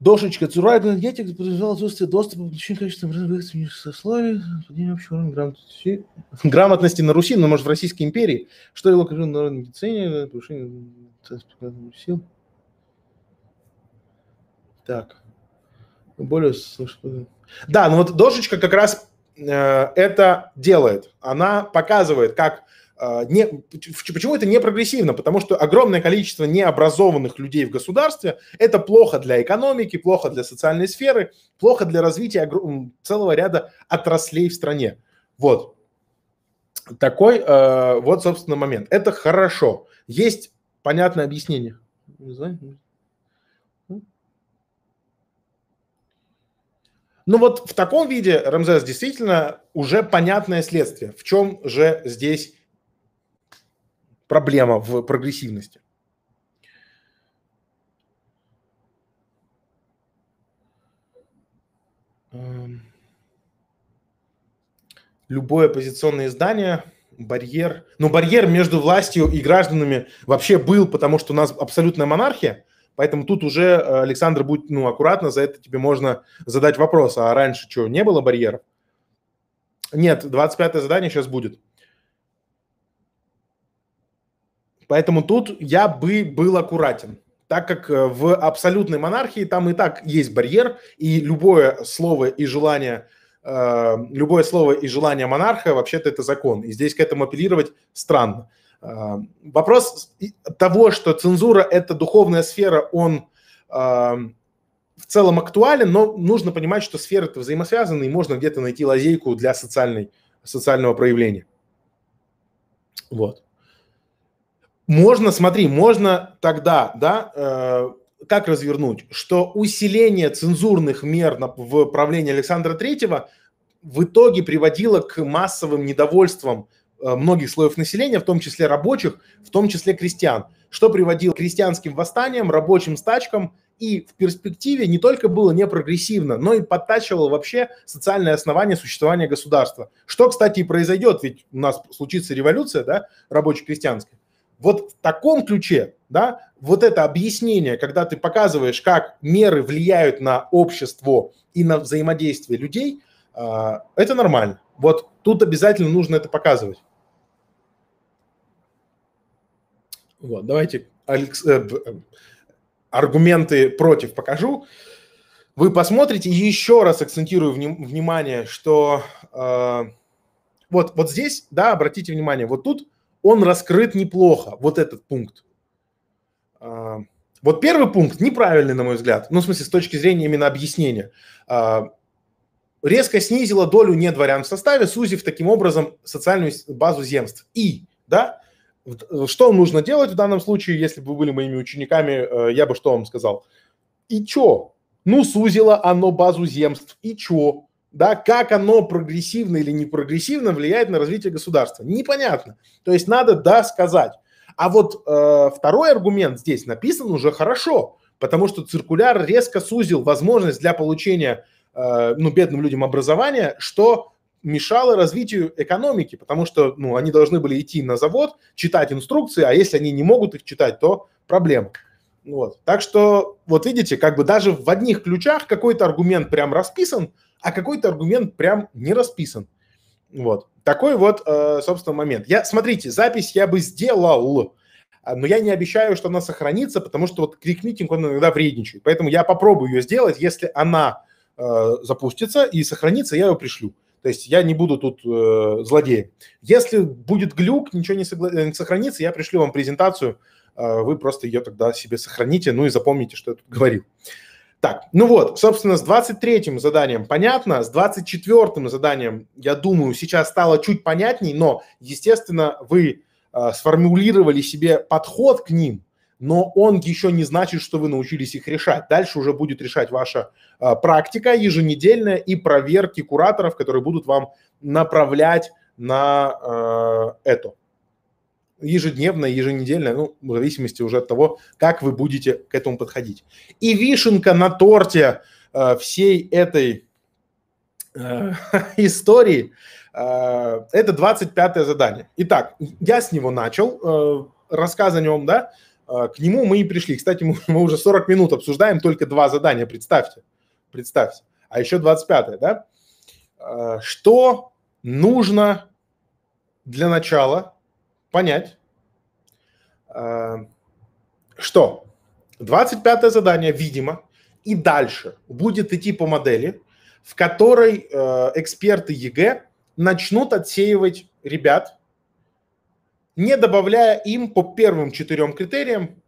Дошечка на Гетик подразумевал отсутствие доступа к получению качественных образовательных нижних сословий, поднятие общего уровня грамотности, (laughs) грамотности на Руси, но, может, в Российской империи, что его окружено народной медицине, повышение сил. Так. Более Да, ну вот Дошечка как раз э, это делает. Она показывает, как а, не, почему это не прогрессивно? Потому что огромное количество необразованных людей в государстве – это плохо для экономики, плохо для социальной сферы, плохо для развития целого ряда отраслей в стране. Вот. Такой э, вот, собственно, момент. Это хорошо. Есть понятное объяснение. Не знаю. Ну вот в таком виде Рамзес действительно уже понятное следствие. В чем же здесь проблема в прогрессивности. Эм. Любое оппозиционное издание, барьер. Ну, барьер между властью и гражданами вообще был, потому что у нас абсолютная монархия. Поэтому тут уже, э, Александр, будь ну, аккуратно, за это тебе можно задать вопрос. А раньше что, не было барьеров? Нет, 25-е задание сейчас будет. Поэтому тут я бы был аккуратен, так как э, в абсолютной монархии там и так есть барьер, и любое слово и желание э, любое слово и желание монарха, вообще-то это закон. И здесь к этому апеллировать странно. Э, вопрос того, что цензура – это духовная сфера, он в целом актуален, но нужно понимать, что сферы это взаимосвязаны, и можно где-то найти лазейку для социальной, социального проявления. Вот. Можно, смотри, можно тогда, да, э, как развернуть, что усиление цензурных мер на, в правлении Александра Третьего в итоге приводило к массовым недовольствам э, многих слоев населения, в том числе рабочих, в том числе крестьян, что приводило к крестьянским восстаниям, рабочим стачкам и в перспективе не только было непрогрессивно, но и подтачивало вообще социальное основание существования государства. Что, кстати, и произойдет, ведь у нас случится революция, да, рабоче-крестьянская. Вот в таком ключе, да, вот это объяснение, когда ты показываешь, как меры влияют на общество и на взаимодействие людей, а, это нормально. Вот тут обязательно нужно это показывать. Вот, давайте Алекс, э, э, аргументы против покажу. Вы посмотрите, и еще раз акцентирую вним, внимание, что э, вот, вот здесь, да, обратите внимание, вот тут он раскрыт неплохо, вот этот пункт. А, вот первый пункт неправильный, на мой взгляд, ну, в смысле, с точки зрения именно объяснения. А, резко снизила долю недворян в составе, сузив таким образом социальную базу земств. И, да, э, что нужно делать в данном случае, если бы вы были моими учениками, э, я бы что вам сказал? И чё? Ну, сузило оно базу земств, и чё? да, как оно прогрессивно или не прогрессивно влияет на развитие государства. Непонятно. То есть надо да сказать. А вот э, второй аргумент здесь написан уже хорошо, потому что циркуляр резко сузил возможность для получения э, ну, бедным людям образования, что мешало развитию экономики, потому что ну, они должны были идти на завод, читать инструкции, а если они не могут их читать, то проблема. Вот. Так что, вот видите, как бы даже в одних ключах какой-то аргумент прям расписан, а какой-то аргумент прям не расписан. Вот. Такой вот, э, собственно, момент. Я, смотрите, запись я бы сделал, а, но я не обещаю, что она сохранится, потому что вот кликмитинг, он иногда вредничает. Поэтому я попробую ее сделать, если она э, запустится и сохранится, я ее пришлю. То есть я не буду тут э, злодеем. Если будет глюк, ничего не, согла- э, не сохранится, я пришлю вам презентацию, э, вы просто ее тогда себе сохраните, ну и запомните, что я тут говорил. Так, ну вот, собственно, с 23-м заданием понятно, с 24-м заданием, я думаю, сейчас стало чуть понятней, но, естественно, вы э, сформулировали себе подход к ним, но он еще не значит, что вы научились их решать. Дальше уже будет решать ваша э, практика еженедельная и проверки кураторов, которые будут вам направлять на э, это ежедневно, еженедельно, ну, в зависимости уже от того, как вы будете к этому подходить. И вишенка на торте э, всей этой э, (laughs) истории э, это 25-е задание. Итак, я с него начал, рассказ о нем, да, к нему мы и пришли. Кстати, мы, уже 40 минут обсуждаем только два задания, представьте, представьте. А еще 25-е, да? что нужно для начала – понять, а, что 25 задание, видимо, и дальше будет идти по модели, в которой э, эксперты ЕГЭ начнут отсеивать ребят, не добавляя им по первым четырем критериям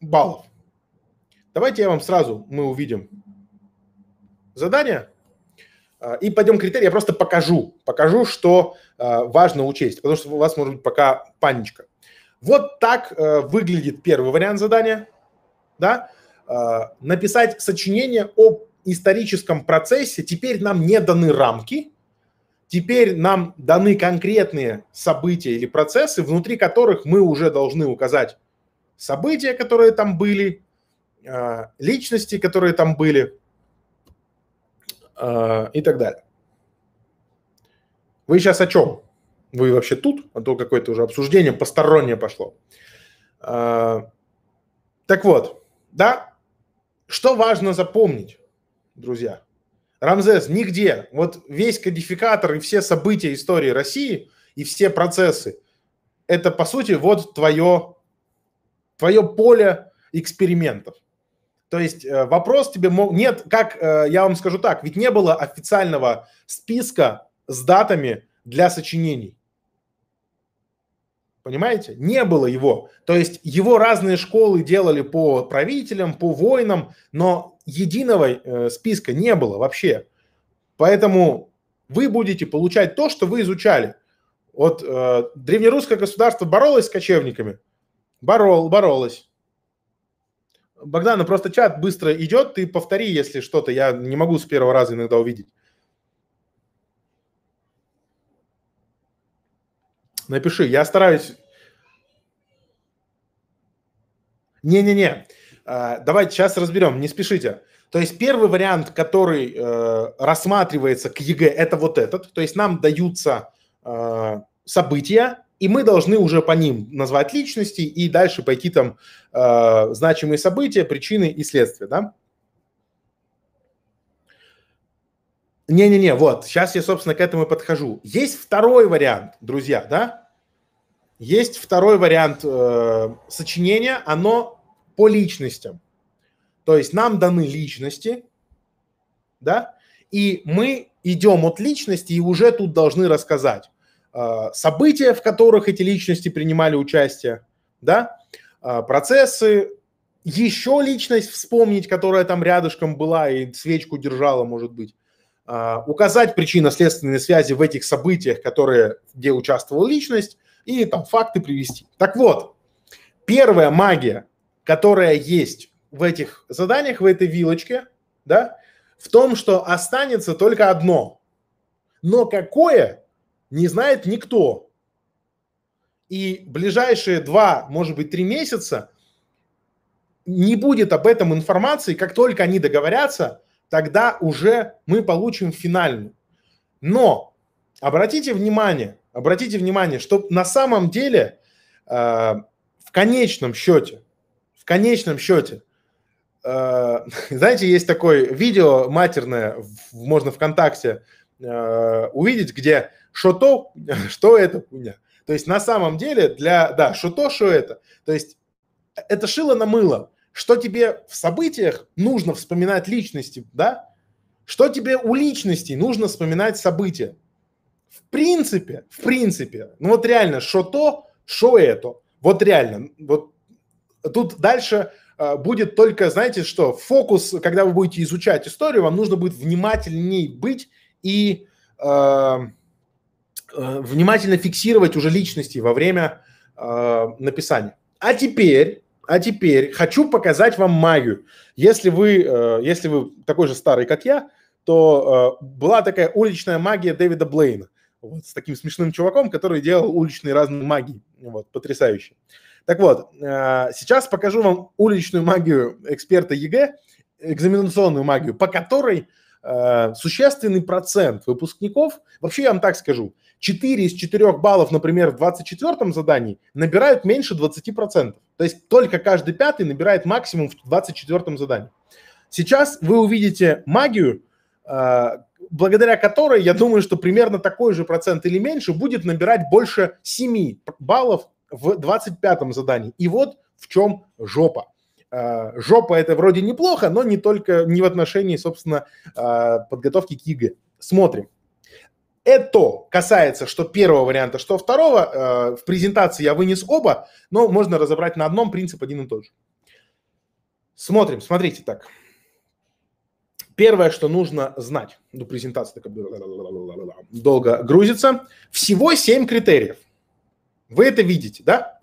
баллов. Давайте я вам сразу, мы увидим задание. А, и пойдем критерий, я просто покажу, покажу, что а, важно учесть, потому что у вас может быть пока паничка. Вот так э, выглядит первый вариант задания, да? А, написать сочинение об историческом процессе. Теперь нам не даны рамки, Теперь нам даны конкретные события или процессы, внутри которых мы уже должны указать события, которые там были, личности, которые там были, а, и так далее. Вы сейчас о чем? Вы вообще тут? А то какое-то уже обсуждение постороннее пошло. А, так вот, да, что важно запомнить, друзья? Рамзес нигде, вот весь кодификатор и все события истории России и все процессы, это по сути вот твое, твое поле экспериментов. То есть э, вопрос тебе мог... Нет, как, э, я вам скажу так, ведь не было официального списка с датами для сочинений. Понимаете? Не было его. То есть его разные школы делали по правителям, по воинам, но единого э, списка не было вообще. Поэтому вы будете получать то, что вы изучали. Вот э, древнерусское государство боролось с кочевниками? Борол, боролось. Богдан, ну просто чат быстро идет, ты повтори, если что-то. Я не могу с первого раза иногда увидеть. Напиши, я стараюсь... Не-не-не, а, давайте сейчас разберем, не спешите. То есть первый вариант, который э, рассматривается к ЕГЭ, это вот этот. То есть нам даются э, события, и мы должны уже по ним назвать личности и дальше пойти там э, значимые события, причины и следствия, да? Не-не-не, вот, сейчас я, собственно, к этому и подхожу. Есть второй вариант, друзья, да? Есть второй вариант э, сочинения, оно по личностям. То есть нам даны личности, да, и мы идем от личности и уже тут должны рассказать. Э, события, в которых эти личности принимали участие, да, э, процессы, еще личность вспомнить, которая там рядышком была и свечку держала, может быть, э, указать причинно-следственные связи в этих событиях, которые, где участвовала личность, и там факты привести. Так вот, первая магия, которая есть в этих заданиях, в этой вилочке, да, в том, что останется только одно. Но какое, не знает никто. И ближайшие два, может быть, три месяца не будет об этом информации. Как только они договорятся, тогда уже мы получим финальную. Но обратите внимание, обратите внимание, что на самом деле э, в конечном счете, в конечном счете, э, (laughs) знаете, есть такое видео матерное, в, можно ВКонтакте э, увидеть, где что-то, (laughs) что это хуйня. То есть на самом деле для, да, что-то, что это. То есть это шило на мыло. Что тебе в событиях нужно вспоминать личности, да? Что тебе у личностей нужно вспоминать события? В принципе, в принципе, ну вот реально, что то, что это. Вот реально, вот тут дальше э, будет только, знаете что, фокус, когда вы будете изучать историю, вам нужно будет внимательней быть и э, Э, внимательно фиксировать уже личности во время э, написания. А теперь, а теперь хочу показать вам магию. Если вы, э, если вы такой же старый, как я, то э, была такая уличная магия Дэвида Блейна. Вот, с таким смешным чуваком, который делал уличные разные магии. Вот, потрясающе. Так вот, э, сейчас покажу вам уличную магию эксперта ЕГЭ, экзаменационную магию, по которой э, существенный процент выпускников, вообще я вам так скажу, 4 из 4 баллов, например, в 24-м задании набирают меньше 20%. То есть только каждый пятый набирает максимум в 24-м задании. Сейчас вы увидите магию, э, благодаря которой, я думаю, что примерно такой же процент или меньше будет набирать больше 7 баллов в 25-м задании. И вот в чем жопа. Э, жопа это вроде неплохо, но не только не в отношении, собственно, э, подготовки к ЕГЭ. Смотрим. Это касается что первого варианта, что второго. Э, в презентации я вынес оба, но можно разобрать на одном принцип один и тот же. Смотрим, смотрите так. Первое, что нужно знать, ну, презентация как долго грузится, всего 7 критериев. Вы это видите, да?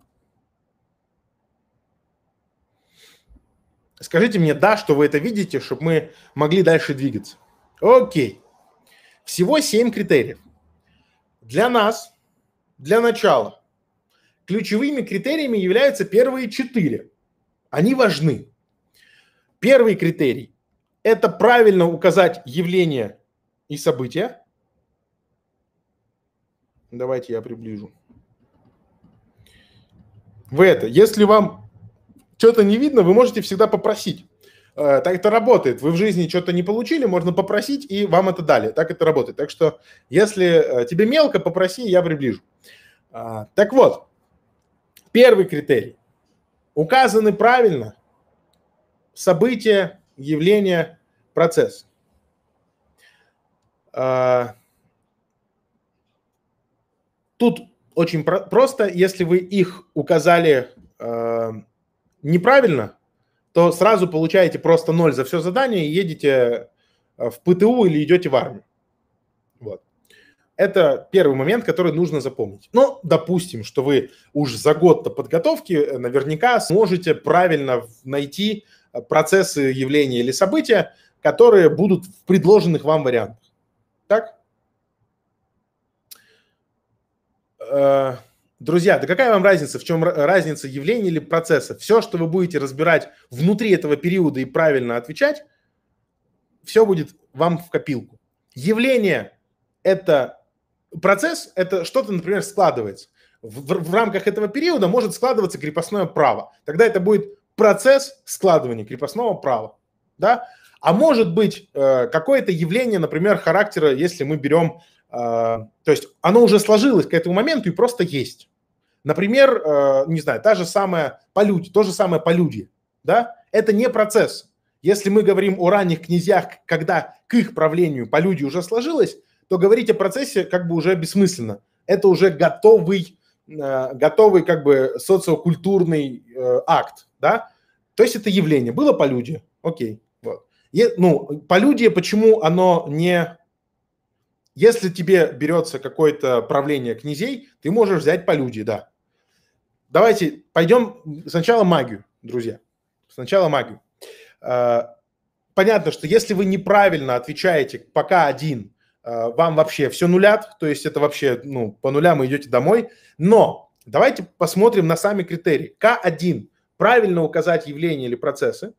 Скажите мне, да, что вы это видите, чтобы мы могли дальше двигаться. Окей. Всего 7 критериев. Для нас, для начала, ключевыми критериями являются первые четыре. Они важны. Первый критерий – это правильно указать явление и события. Давайте я приближу. В это, если вам что-то не видно, вы можете всегда попросить. Э, так это работает. Вы в жизни что-то не получили, можно попросить, и вам это дали. Так это работает. Так что, если э, тебе мелко, попроси, я приближу. А, так вот, первый критерий. Указаны правильно события, явления, процесс. А, тут очень просто, если вы их указали э, неправильно, то сразу получаете просто ноль за все задание и едете э, в ПТУ или идете в армию. Вот. Это первый момент, который нужно запомнить. Но допустим, что вы уж за год-то подготовки э, наверняка сможете правильно найти э, процессы, явления или события, которые будут в предложенных вам вариантах. Так? Друзья, да какая вам разница, в чем разница явления или процесса? Все, что вы будете разбирать внутри этого периода и правильно отвечать, все будет вам в копилку. Явление – это процесс, это что-то, например, складывается. В, в, в рамках этого периода может складываться крепостное право. Тогда это будет процесс складывания крепостного права. Да? А может быть э, какое-то явление, например, характера, если мы берем а, то есть оно уже сложилось к этому моменту и просто есть. Например, э, не знаю, та же самая полюди, то же самое по полюдье, да? Это не процесс. Если мы говорим о ранних князьях, когда к их правлению по полюди уже сложилось, то говорить о процессе как бы уже бессмысленно. Это уже готовый, э, готовый как бы социокультурный э, акт, да? То есть это явление. Было по полюдие, окей, вот. И, ну, полюдие, почему оно не если тебе берется какое-то правление князей, ты можешь взять по люди, да. Давайте пойдем сначала магию, друзья. Сначала магию. А, понятно, что если вы неправильно отвечаете пока один, а, вам вообще все нулят, то есть это вообще ну, по нулям идете домой. Но давайте посмотрим на сами критерии. К1 – правильно указать явления или процессы,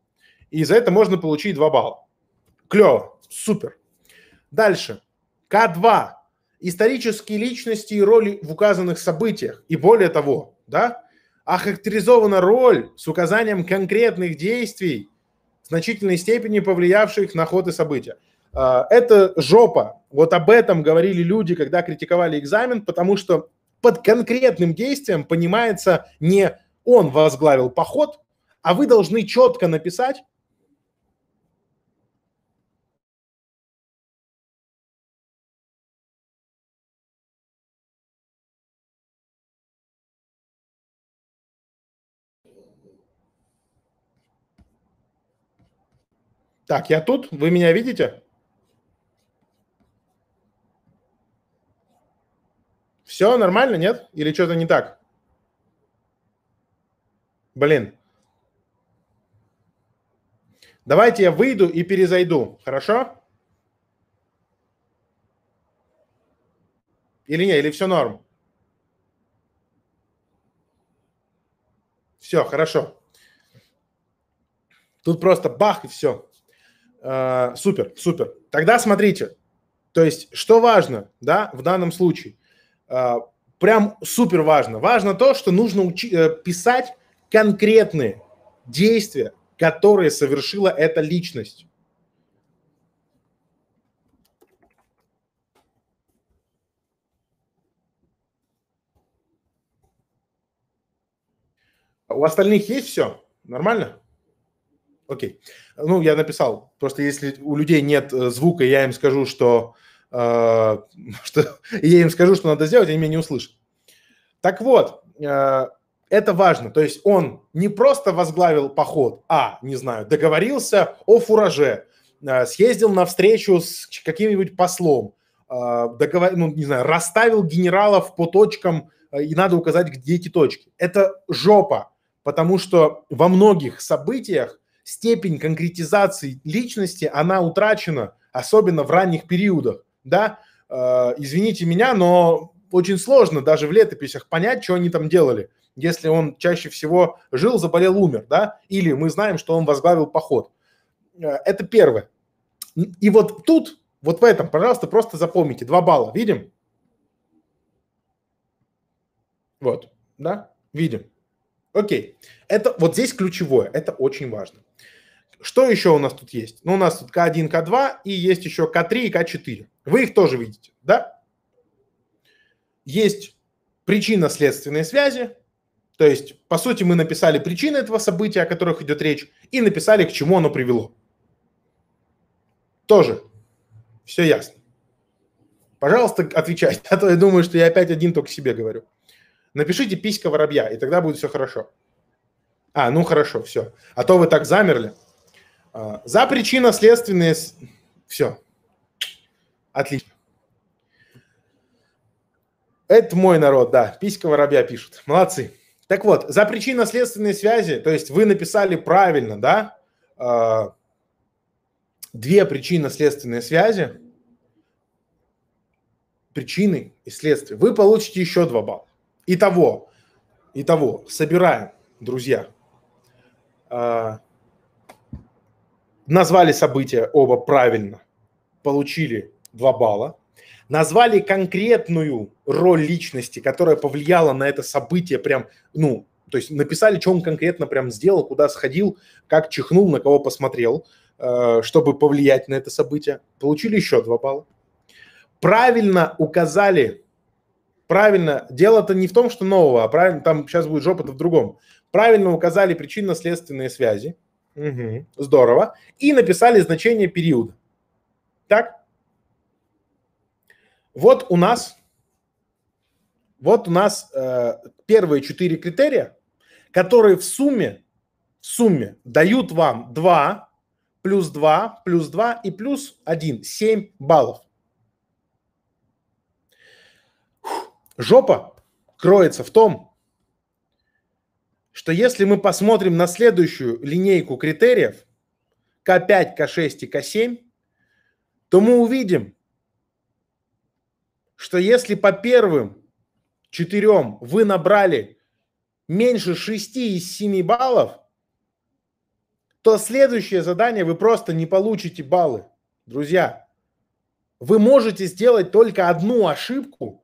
и за это можно получить 2 балла. Клево, супер. Дальше – к2. Исторические личности и роли в указанных событиях. И более того, да, охарактеризована роль с указанием конкретных действий, в значительной степени повлиявших на ход и события. А, это жопа. Вот об этом говорили люди, когда критиковали экзамен, потому что под конкретным действием понимается не он возглавил поход, а вы должны четко написать, Так, я тут, вы меня видите? Все нормально, нет? Или что-то не так? Блин. Давайте я выйду и перезайду, хорошо? Или не, или все норм? Все, хорошо. Тут просто бах и все. Э, супер, супер. Тогда смотрите. То есть, что важно, да, в данном случае? Э, прям супер важно. Важно то, что нужно учи- э, писать конкретные действия, которые совершила эта личность. У остальных есть все? Нормально? Окей. Ну, я написал. Просто если у людей нет э, звука, я им скажу, что, э, (laughs) что я им скажу, что надо сделать, они меня не услышат. Так вот, э, это важно. То есть он не просто возглавил поход, а, не знаю, договорился о фураже, э, съездил на встречу с каким-нибудь послом, э, договор... ну, не знаю, расставил генералов по точкам, э, и надо указать, где эти точки. Это жопа, потому что во многих событиях степень конкретизации личности, она утрачена, особенно в ранних периодах, да, э, извините меня, но очень сложно даже в летописях понять, что они там делали, если он чаще всего жил, заболел, умер, да, или мы знаем, что он возглавил поход. Э, это первое. И вот тут, вот в этом, пожалуйста, просто запомните, два балла, видим? Вот, да, видим. Окей. Это вот здесь ключевое, это очень важно. Что еще у нас тут есть? Ну, у нас тут К1, К2 и есть еще К3 и К4. Вы их тоже видите, да? Есть причинно-следственные связи, то есть, по сути, мы написали причины этого события, о которых идет речь, и написали, к чему оно привело. Тоже все ясно. Пожалуйста, отвечайте, а то я думаю, что я опять один только себе говорю. Напишите писька воробья, и тогда будет все хорошо. А, ну хорошо, все. А то вы так замерли. А, за причинно следственные... Все. Отлично. Это мой народ, да. Писька воробья пишут. Молодцы. Так вот, за причинно-следственные связи, то есть вы написали правильно, да, а, две причинно-следственные связи, причины и следствия, вы получите еще два балла. Итого, итого, собираем, друзья. А, назвали события оба правильно, получили 2 балла. Назвали конкретную роль личности, которая повлияла на это событие прям, ну, то есть написали, что он конкретно прям сделал, куда сходил, как чихнул, на кого посмотрел, а, чтобы повлиять на это событие. Получили еще 2 балла. Правильно указали правильно, дело-то не в том, что нового, а правильно, там сейчас будет жопа-то в другом. Правильно указали причинно-следственные связи. Угу. Здорово. И написали значение периода. Так? Вот у нас, вот у нас э, первые четыре критерия, которые в сумме, в сумме дают вам 2 плюс 2 плюс 2 и плюс 1, 7 баллов. Жопа кроется в том, что если мы посмотрим на следующую линейку критериев К5, К6 и К7, то мы увидим, что если по первым четырем вы набрали меньше 6 из 7 баллов, то следующее задание вы просто не получите баллы. Друзья, вы можете сделать только одну ошибку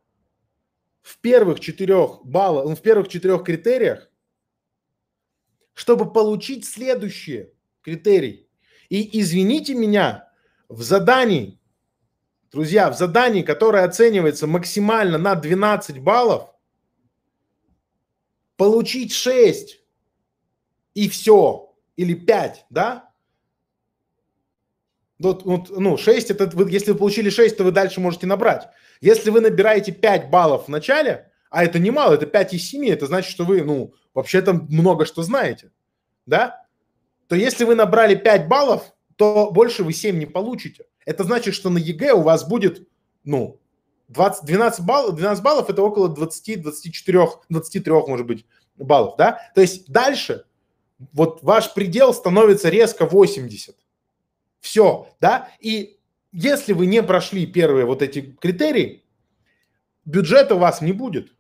в первых четырех баллах, ну, в первых четырех критериях, чтобы получить следующие критерии. И извините меня, в задании, друзья, в задании, которое оценивается максимально на 12 баллов, получить 6 и все, или 5, да, ну, вот, Ну, 6, это вы, если вы получили 6, то вы дальше можете набрать. Если вы набираете 5 баллов в начале, а это немало, это 5 из 7, это значит, что вы, ну, вообще там много что знаете, да? То если вы набрали 5 баллов, то больше вы 7 не получите. Это значит, что на ЕГЭ у вас будет, ну, 20, 12, баллов, 12 баллов – это около 20, 24, 23, может быть, баллов, да? То есть дальше вот ваш предел становится резко 80. Все, да? И если вы не прошли первые вот эти критерии, бюджета у вас не будет.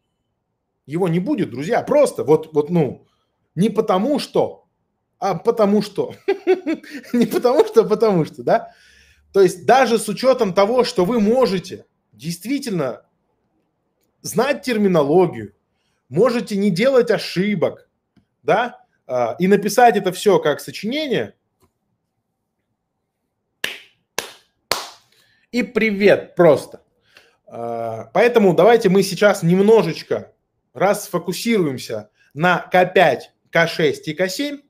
Его не будет, друзья. Просто вот, вот ну, не потому что, а потому что. (laughs) Не потому что, а потому что, да? То есть даже с учетом того, что вы можете действительно знать терминологию, можете не делать ошибок, да, а, и написать это все как сочинение – и привет просто. А, поэтому давайте мы сейчас немножечко раз расфокусируемся на К5, К6 и К7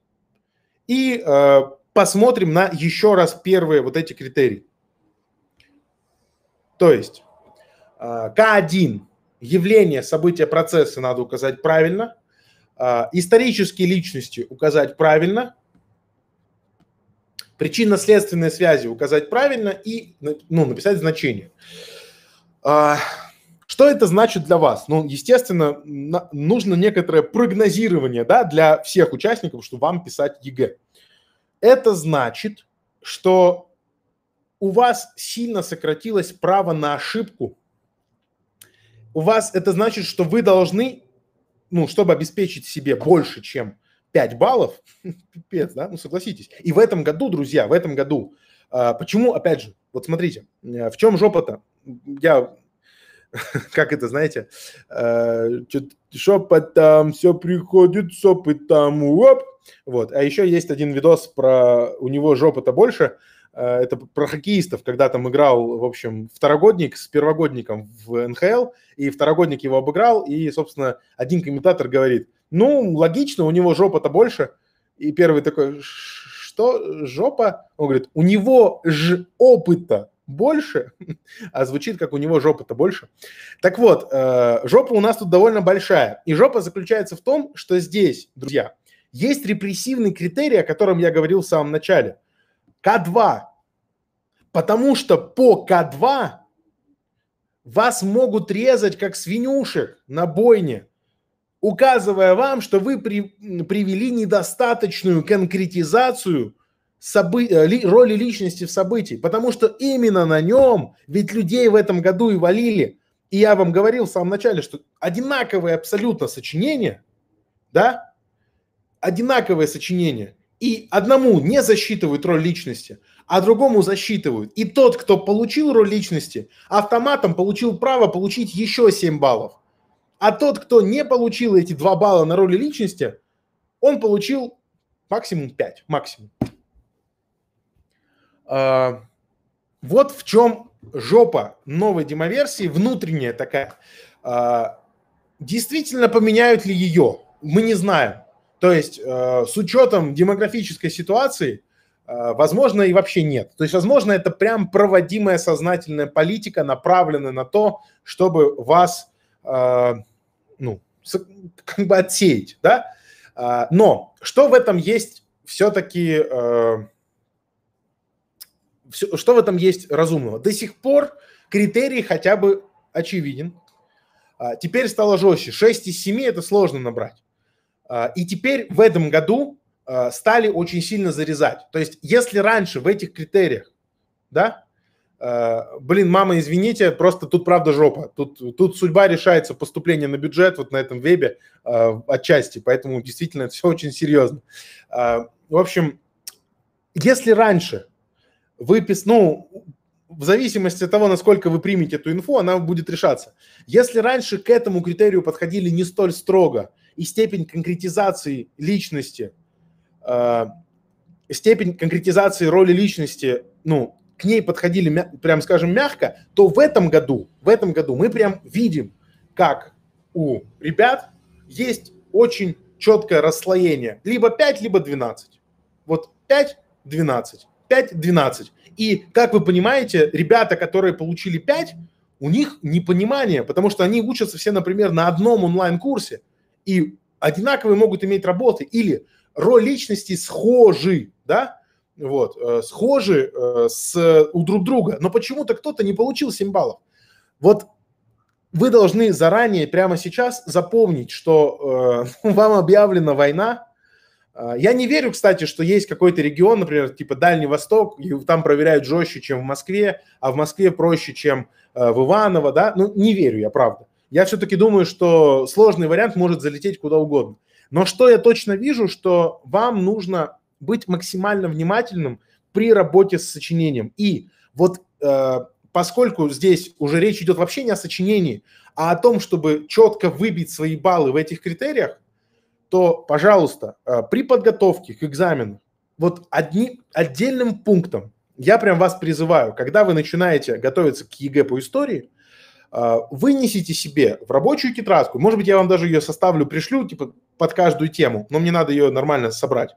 и а, посмотрим на еще раз первые вот эти критерии. То есть а, К1 явление, события, процессы надо указать правильно, исторические личности указать правильно – причинно-следственные связи указать правильно и ну, написать значение. А, что это значит для вас? Ну, естественно, нужно некоторое прогнозирование да, для всех участников, чтобы вам писать ЕГЭ. Это значит, что у вас сильно сократилось право на ошибку. У вас это значит, что вы должны, ну, чтобы обеспечить себе больше, чем 5 баллов, (laughs) пипец, да, ну согласитесь. И в этом году, друзья, в этом году, а, почему, опять же, вот смотрите, э, в чем жопа-то? Я, (laughs) как это, знаете, э, шепотом все приходит с опытом, оп. Вот, а еще есть один видос про, у него жопа-то больше, э, это про хоккеистов, когда там играл, в общем, второгодник с первогодником в НХЛ, и второгодник его обыграл, и, собственно, один комментатор говорит – ну, логично, у него жопа-то больше. И первый такой, что жопа? Он говорит, у него ж опыта больше, (laughs) а звучит как у него жопа-то больше. Так вот, э, жопа у нас тут довольно большая. И жопа заключается в том, что здесь, друзья, есть репрессивный критерий, о котором я говорил в самом начале. К2. Потому что по К2 вас могут резать как свинюшек на бойне указывая вам, что вы при, привели недостаточную конкретизацию собы, э, ли, роли личности в событии, потому что именно на нем, ведь людей в этом году и валили. И я вам говорил в самом начале, что одинаковые абсолютно сочинения, да, одинаковые сочинения, и одному не засчитывают роль личности, а другому засчитывают. И тот, кто получил роль личности, автоматом получил право получить еще 7 баллов. А тот, кто не получил эти два балла на роли личности, он получил максимум 5, максимум. А, вот в чем жопа новой демоверсии, внутренняя такая. А, действительно поменяют ли ее, мы не знаем. То есть а, с учетом демографической ситуации, а, возможно, и вообще нет. То есть, возможно, это прям проводимая сознательная политика, направленная на то, чтобы вас а, ну, как бы отсеять, да. А, но что в этом есть все-таки, э, что в этом есть разумного? До сих пор критерий хотя бы очевиден. А, теперь стало жестче. 6 из 7 это сложно набрать. А, и теперь в этом году стали очень сильно зарезать. То есть, если раньше в этих критериях, да, Э, блин, мама, извините, просто тут правда жопа. Тут, тут судьба решается поступление на бюджет вот на этом вебе э, отчасти, поэтому действительно это все очень серьезно. Э, в общем, если раньше выпис, ну, в зависимости от того, насколько вы примете эту инфу, она будет решаться. Если раньше к этому критерию подходили не столь строго, и степень конкретизации личности, э, степень конкретизации роли личности, ну, к ней подходили, прям скажем, мягко, то в этом году, в этом году мы прям видим, как у ребят есть очень четкое расслоение. Либо 5, либо 12. Вот 5, 12. 5, 12. И, как вы понимаете, ребята, которые получили 5, у них непонимание, потому что они учатся все, например, на одном онлайн-курсе, и одинаковые могут иметь работы, или роль личности схожи, да, вот, э, схожи э, с, у друг друга, но почему-то кто-то не получил 7 баллов. Вот вы должны заранее, прямо сейчас запомнить, что э, (laughs) вам объявлена война. Э, я не верю, кстати, что есть какой-то регион, например, типа Дальний Восток, и там проверяют жестче, чем в Москве, а в Москве проще, чем э, в Иваново, да? Ну, не верю я, правда. Я все-таки думаю, что сложный вариант может залететь куда угодно. Но что я точно вижу, что вам нужно быть максимально внимательным при работе с сочинением. И вот э, поскольку здесь уже речь идет вообще не о сочинении, а о том, чтобы четко выбить свои баллы в этих критериях, то, пожалуйста, э, при подготовке к экзамену вот одни, отдельным пунктом я прям вас призываю, когда вы начинаете готовиться к ЕГЭ по истории, э, вынесите себе в рабочую тетрадку, может быть, я вам даже ее составлю, пришлю, типа, под каждую тему, но мне надо ее нормально собрать.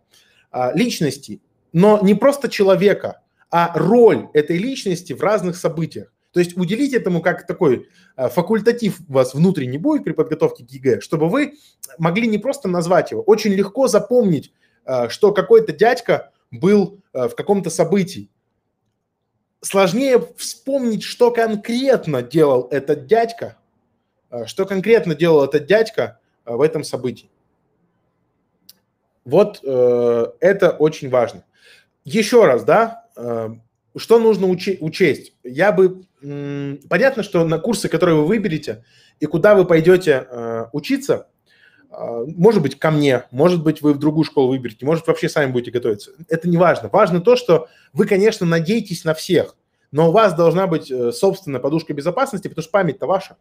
А, личности, но не просто человека, а роль этой личности в разных событиях. То есть уделить этому как такой а, факультатив у вас внутренний будет при подготовке к ЕГЭ, чтобы вы могли не просто назвать его, очень легко запомнить, а, что какой-то дядька был в каком-то событии. Сложнее вспомнить, что конкретно делал этот дядька, что конкретно делал этот дядька в этом событии. Вот э, это очень важно. Еще раз, да, э, что нужно учи- учесть? Я бы... М- понятно, что на курсы, которые вы выберете, и куда вы пойдете э, учиться, э, может быть, ко мне, может быть, вы в другую школу выберете, может, вообще сами будете готовиться. Это не важно. Важно то, что вы, конечно, надеетесь на всех, но у вас должна быть э, собственная подушка безопасности, потому что память-то ваша.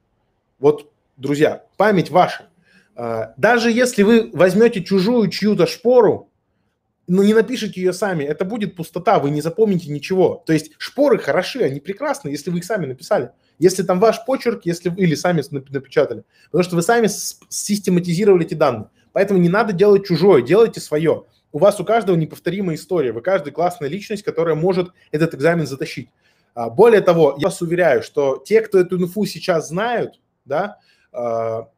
Вот, друзья, память ваша. А, даже если вы возьмете чужую чью-то шпору, но ну, не напишите ее сами, это будет пустота, вы не запомните ничего. То есть шпоры хороши, они прекрасны, если вы их сами написали. Если там ваш почерк, если вы или сами напечатали. Потому что вы сами систематизировали эти данные. Поэтому не надо делать чужое, делайте свое. У вас у каждого неповторимая история, вы каждый классная личность, которая может этот экзамен затащить. А, более того, я вас уверяю, что те, кто эту инфу сейчас знают, да, а,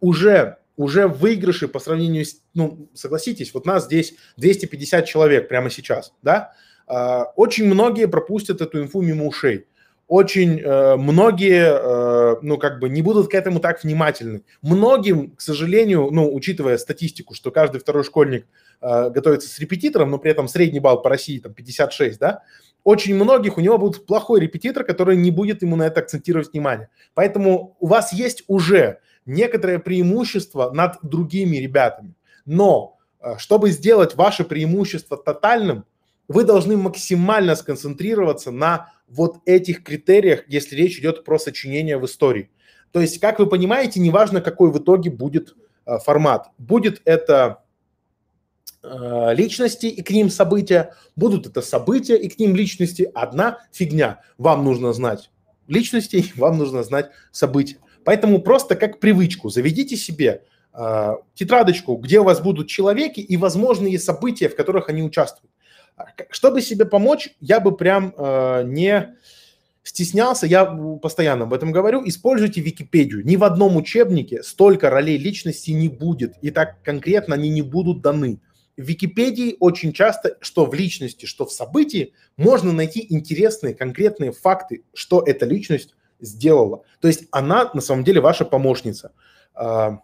уже уже выигрыши по сравнению с, ну, согласитесь, вот нас здесь 250 человек прямо сейчас, да, а, очень многие пропустят эту инфу мимо ушей. Очень э, многие, э, ну, как бы не будут к этому так внимательны. Многим, к сожалению, ну, учитывая статистику, что каждый второй школьник э, готовится с репетитором, но при этом средний балл по России там 56, да, очень многих у него будет плохой репетитор, который не будет ему на это акцентировать внимание. Поэтому у вас есть уже некоторое преимущество над другими ребятами. Но э, чтобы сделать ваше преимущество тотальным, вы должны максимально сконцентрироваться на вот этих критериях, если речь идет про сочинение в истории. То есть, как вы понимаете, неважно, какой в итоге будет э, формат. Будет это э, личности и к ним события, будут это события и к ним личности. Одна фигня. Вам нужно знать личности, (laughs) вам нужно знать события. Поэтому просто как привычку заведите себе э, тетрадочку, где у вас будут человеки и возможные события, в которых они участвуют. А, чтобы себе помочь, я бы прям э, не стеснялся, я постоянно об этом говорю, используйте Википедию. Ни в одном учебнике столько ролей личности не будет, и так конкретно они не будут даны. В Википедии очень часто, что в личности, что в событии, можно найти интересные, конкретные факты, что эта личность сделала. То есть она на самом деле ваша помощница. А,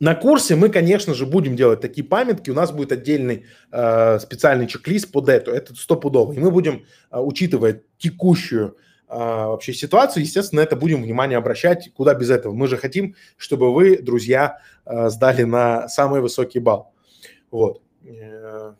на курсе мы, конечно же, будем делать такие памятки. У нас будет отдельный э, специальный чек-лист по дету. Это стопудово. И мы будем, э, а, учитывая текущую э, вообще ситуацию, естественно, это будем внимание обращать. Куда без этого? Мы же хотим, чтобы вы, друзья, э, сдали на самый высокий балл. Вот. Э,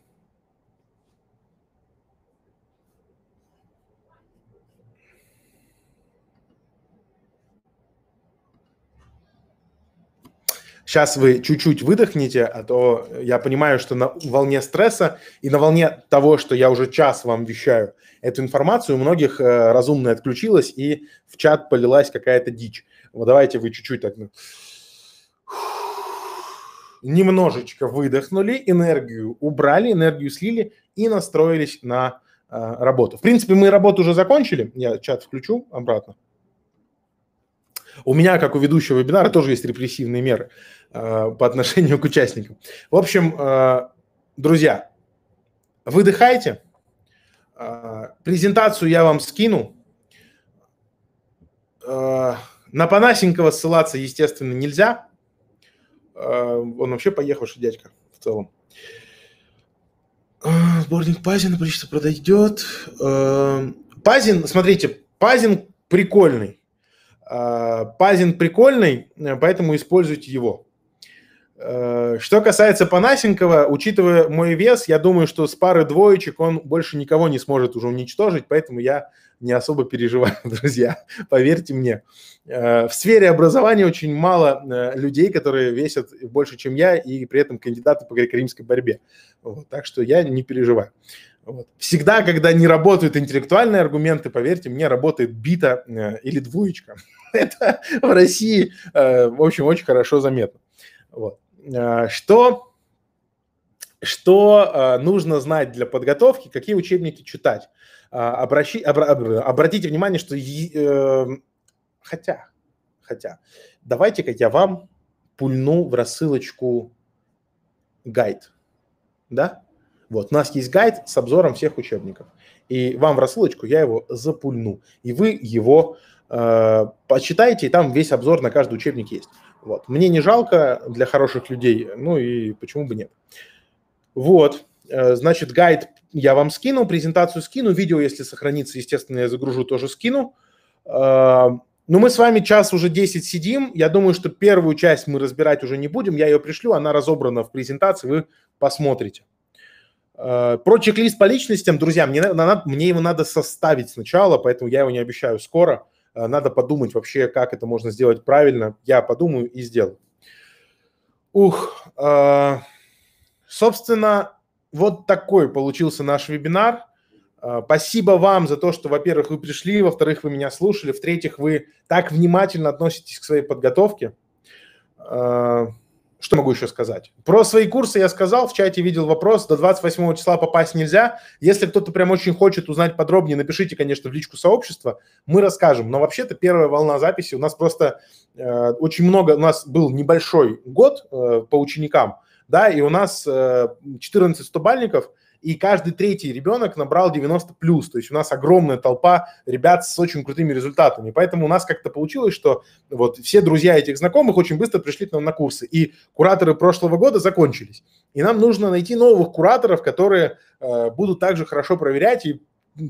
сейчас вы чуть-чуть выдохните, а то я понимаю, что на волне стресса и на волне того, что я уже час вам вещаю эту информацию, у многих э, разумно отключилось и в чат полилась какая-то дичь. Вот давайте вы чуть-чуть так ну, немножечко выдохнули, энергию убрали, энергию слили и настроились на э, работу. В принципе, мы работу уже закончили. Я чат включу обратно. У меня, как у ведущего вебинара, тоже есть репрессивные меры э, по отношению к участникам. В общем, э, друзья, выдыхайте. Э, презентацию я вам скину. Э, на Панасенкова ссылаться, естественно, нельзя. Э, он вообще поехавший дядька в целом. Сборник Пазина, почти пройдет. Пазин, смотрите, Пазин прикольный. А, пазин прикольный, э, поэтому используйте его. Э, что касается Панасенкова, учитывая мой вес, я думаю, что с пары двоечек он больше никого не сможет уже уничтожить, поэтому я не особо переживаю, (laughs) друзья, поверьте мне. Э, в сфере образования очень мало людей, которые весят больше, чем я, и при этом кандидаты по греко-римской борьбе. Вот, так что я не переживаю. Вот. Всегда, когда не работают интеллектуальные аргументы, поверьте мне, работает бита э, или двоечка. (laughs) Это в России, э, в общем, очень хорошо заметно. Вот. Э, что что э, нужно знать для подготовки, какие учебники читать? Э, обращи, обра, обратите внимание, что... Э, хотя, хотя, давайте-ка я вам пульну в рассылочку гайд. Да? Вот, у нас есть гайд с обзором всех учебников. И вам в рассылочку я его запульну. И вы его э, почитаете, и там весь обзор на каждый учебник есть. Вот. Мне не жалко для хороших людей, ну и почему бы нет. Вот, э, значит, гайд я вам скину, презентацию скину, видео, если сохранится, естественно, я загружу, тоже скину. Э, ну, мы с вами час уже 10 сидим. Я думаю, что первую часть мы разбирать уже не будем. Я ее пришлю, она разобрана в презентации, вы посмотрите. Э, про чек-лист по личностям, друзья, мне, мне его надо составить сначала, поэтому я его не обещаю скоро. Э, надо подумать вообще, как это можно сделать правильно. Я подумаю и сделаю. Ух, э, собственно, вот такой получился наш вебинар. Спасибо вам за то, что, во-первых, вы пришли, во-вторых, вы меня слушали, в-третьих, вы так внимательно относитесь к своей подготовке что могу еще сказать? Про свои курсы я сказал, в чате видел вопрос, до 28 числа попасть нельзя. Если кто-то прям очень хочет узнать подробнее, напишите, конечно, в личку сообщества, мы расскажем. Но вообще-то первая волна записи, у нас просто э, очень много, у нас был небольшой год э, по ученикам, да, и у нас э, 14 стобальников – и каждый третий ребенок набрал 90 плюс. То есть у нас огромная толпа ребят с очень крутыми результатами. Поэтому у нас как-то получилось, что вот все друзья этих знакомых очень быстро пришли к нам на курсы. И кураторы прошлого года закончились. И нам нужно найти новых кураторов, которые э, будут также хорошо проверять и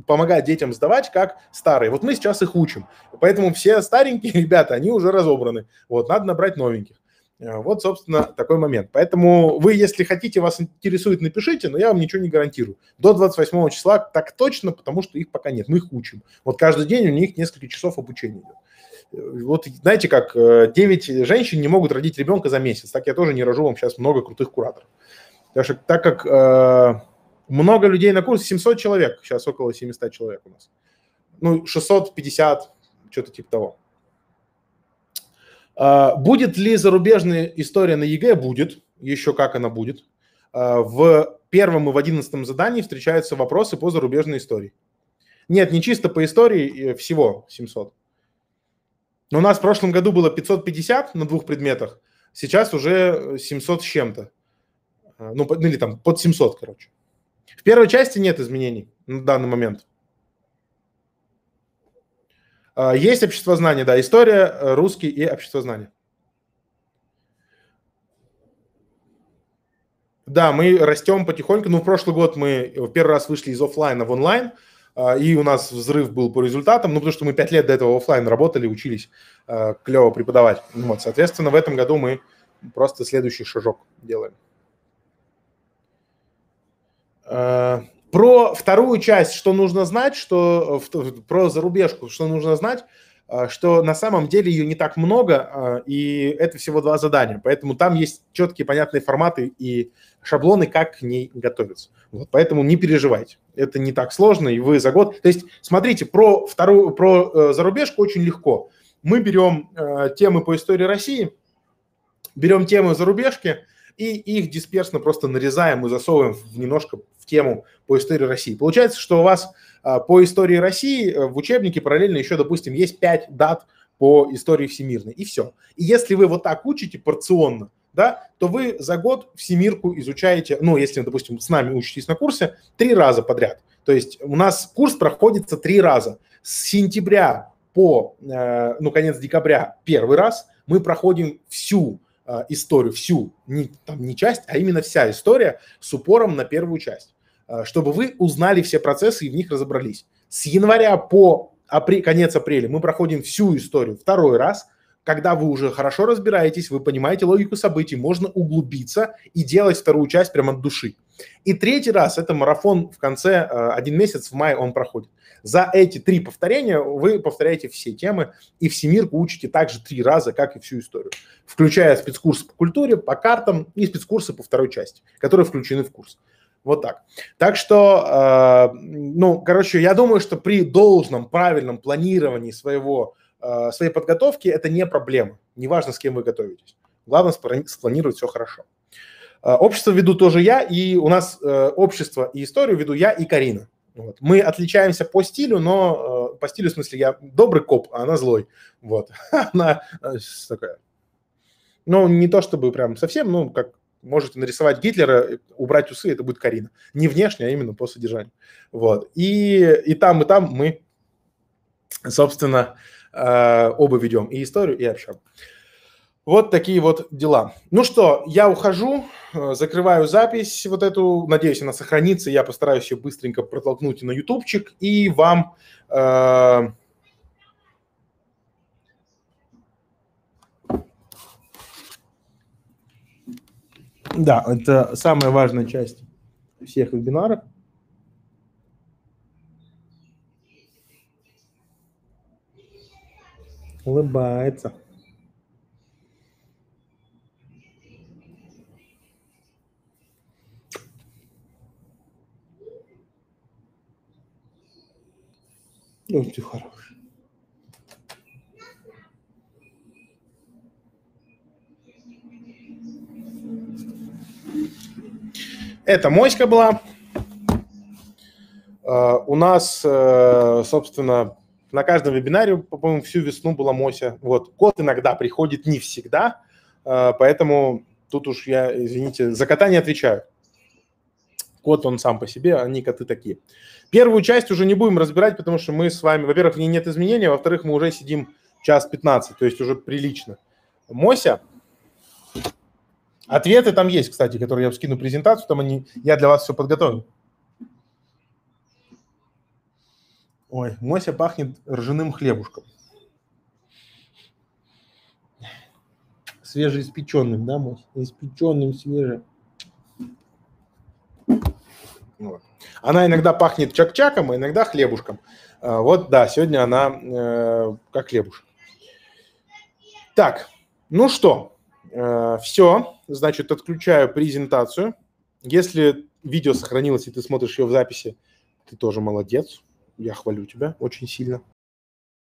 помогать детям сдавать, как старые. Вот мы сейчас их учим. Поэтому все старенькие (laughs) ребята, они уже разобраны. Вот, надо набрать новеньких. Э, вот, собственно, такой момент. Поэтому вы, если хотите, вас интересует, напишите, но я вам ничего не гарантирую. До 28 числа так точно, потому что их пока нет, мы их учим. Вот каждый день у них несколько часов обучения идет. Э, вот знаете, как 9 э, женщин не могут родить ребенка за месяц, так я тоже не рожу вам сейчас много крутых кураторов. Потому что так как э, много людей на курсе, 700 человек, сейчас около 700 человек у нас. Ну, 650, что-то типа того. А, будет ли зарубежная история на ЕГЭ? Будет. Еще как она будет. А, в первом и в одиннадцатом задании встречаются вопросы по зарубежной истории. Нет, не чисто по истории, э, всего 700. Но у нас в прошлом году было 550 на двух предметах, сейчас уже 700 э, с чем-то. А, ну, ну, или там под 700, короче. В первой части нет изменений на данный момент. А, есть общество знаний, да, история, э, русский и общество знаний. Да, мы растем потихоньку. Ну, в прошлый год мы в э, первый раз вышли из офлайна в онлайн, а, и у нас взрыв был по результатам, ну, потому что мы пять лет до этого офлайн работали, учились а, клево преподавать. Ну, вот, соответственно, в этом году мы просто следующий шажок делаем. Про вторую часть, что нужно знать, что э, про зарубежку, что нужно знать, э, что на самом деле ее не так много, э, и это всего два задания. Поэтому там есть четкие, понятные форматы и шаблоны, как к ней готовиться. Вот, поэтому не переживайте, это не так сложно, и вы за год... То есть, смотрите, про, вторую, про зарубежку очень легко. Мы берем темы по истории России, берем темы зарубежки, и их дисперсно просто нарезаем и засовываем в немножко в тему по истории России. Получается, что у вас а, по истории России э, в учебнике параллельно еще, допустим, есть 5 дат по истории всемирной, и все. И если вы вот так учите порционно, да, то вы за год всемирку изучаете, ну, если, допустим, с нами учитесь на курсе, три раза подряд. То есть у нас курс проходится три раза. С сентября по, э, ну, конец декабря первый раз мы проходим всю Э, историю, всю, не, там, не часть, а именно вся история с упором на первую часть, э, чтобы вы узнали все процессы и в них разобрались. С января по апрель, конец апреля мы проходим всю историю второй раз, когда вы уже хорошо разбираетесь, вы понимаете логику событий, можно углубиться и делать вторую часть прямо от души. И третий раз это марафон в конце, э, один месяц в мае он проходит. За эти три повторения вы повторяете все темы и всемирку учите также три раза, как и всю историю, включая спецкурсы по культуре, по картам и спецкурсы по второй части, которые включены в курс. Вот так. Так что, э, ну, короче, я думаю, что при должном, правильном планировании своего, э, своей подготовки это не проблема. Неважно, с кем вы готовитесь. Главное спланировать все хорошо. Э, общество веду тоже я, и у нас э, общество и историю веду я и Карина. Вот. Мы отличаемся по стилю, но э, по стилю, в смысле, я добрый коп, а она злой. Вот. (laughs) Она такая. Ну, не то чтобы прям совсем, ну, как можете нарисовать Гитлера, убрать усы, это будет Карина. Не внешне, а именно по содержанию. Вот. И, и там, и там мы, собственно, оба ведем и историю, и общагу. Вот такие вот дела. Ну что, я ухожу, э, закрываю запись вот эту. Надеюсь, она сохранится. Я постараюсь ее быстренько протолкнуть на ютубчик и вам... Э, Да, это самая важная часть всех вебинаров. Улыбается. Ну, ты Это моська была. Э, у нас, э, собственно, на каждом вебинаре, по-моему, всю весну была Мося. Вот. Кот иногда приходит, не всегда, э, поэтому тут уж я, извините, за кота не отвечаю кот он сам по себе, а не коты такие. Первую часть уже не будем разбирать, потому что мы с вами, во-первых, в ней нет изменений, а во-вторых, мы уже сидим час 15, то есть уже прилично. Мося, ответы там есть, кстати, которые я вам скину презентацию, там они, я для вас все подготовил. Ой, Мося пахнет ржаным хлебушком. Свежеиспеченным, да, Мося? Испеченным, свежим. Ну вот. Она иногда пахнет чак-чаком, а иногда хлебушком. А, вот, да, сегодня она э, как хлебушек. Так, ну что, э, все, значит, отключаю презентацию. Если видео сохранилось и ты смотришь ее в записи, ты тоже молодец. Я хвалю тебя очень сильно.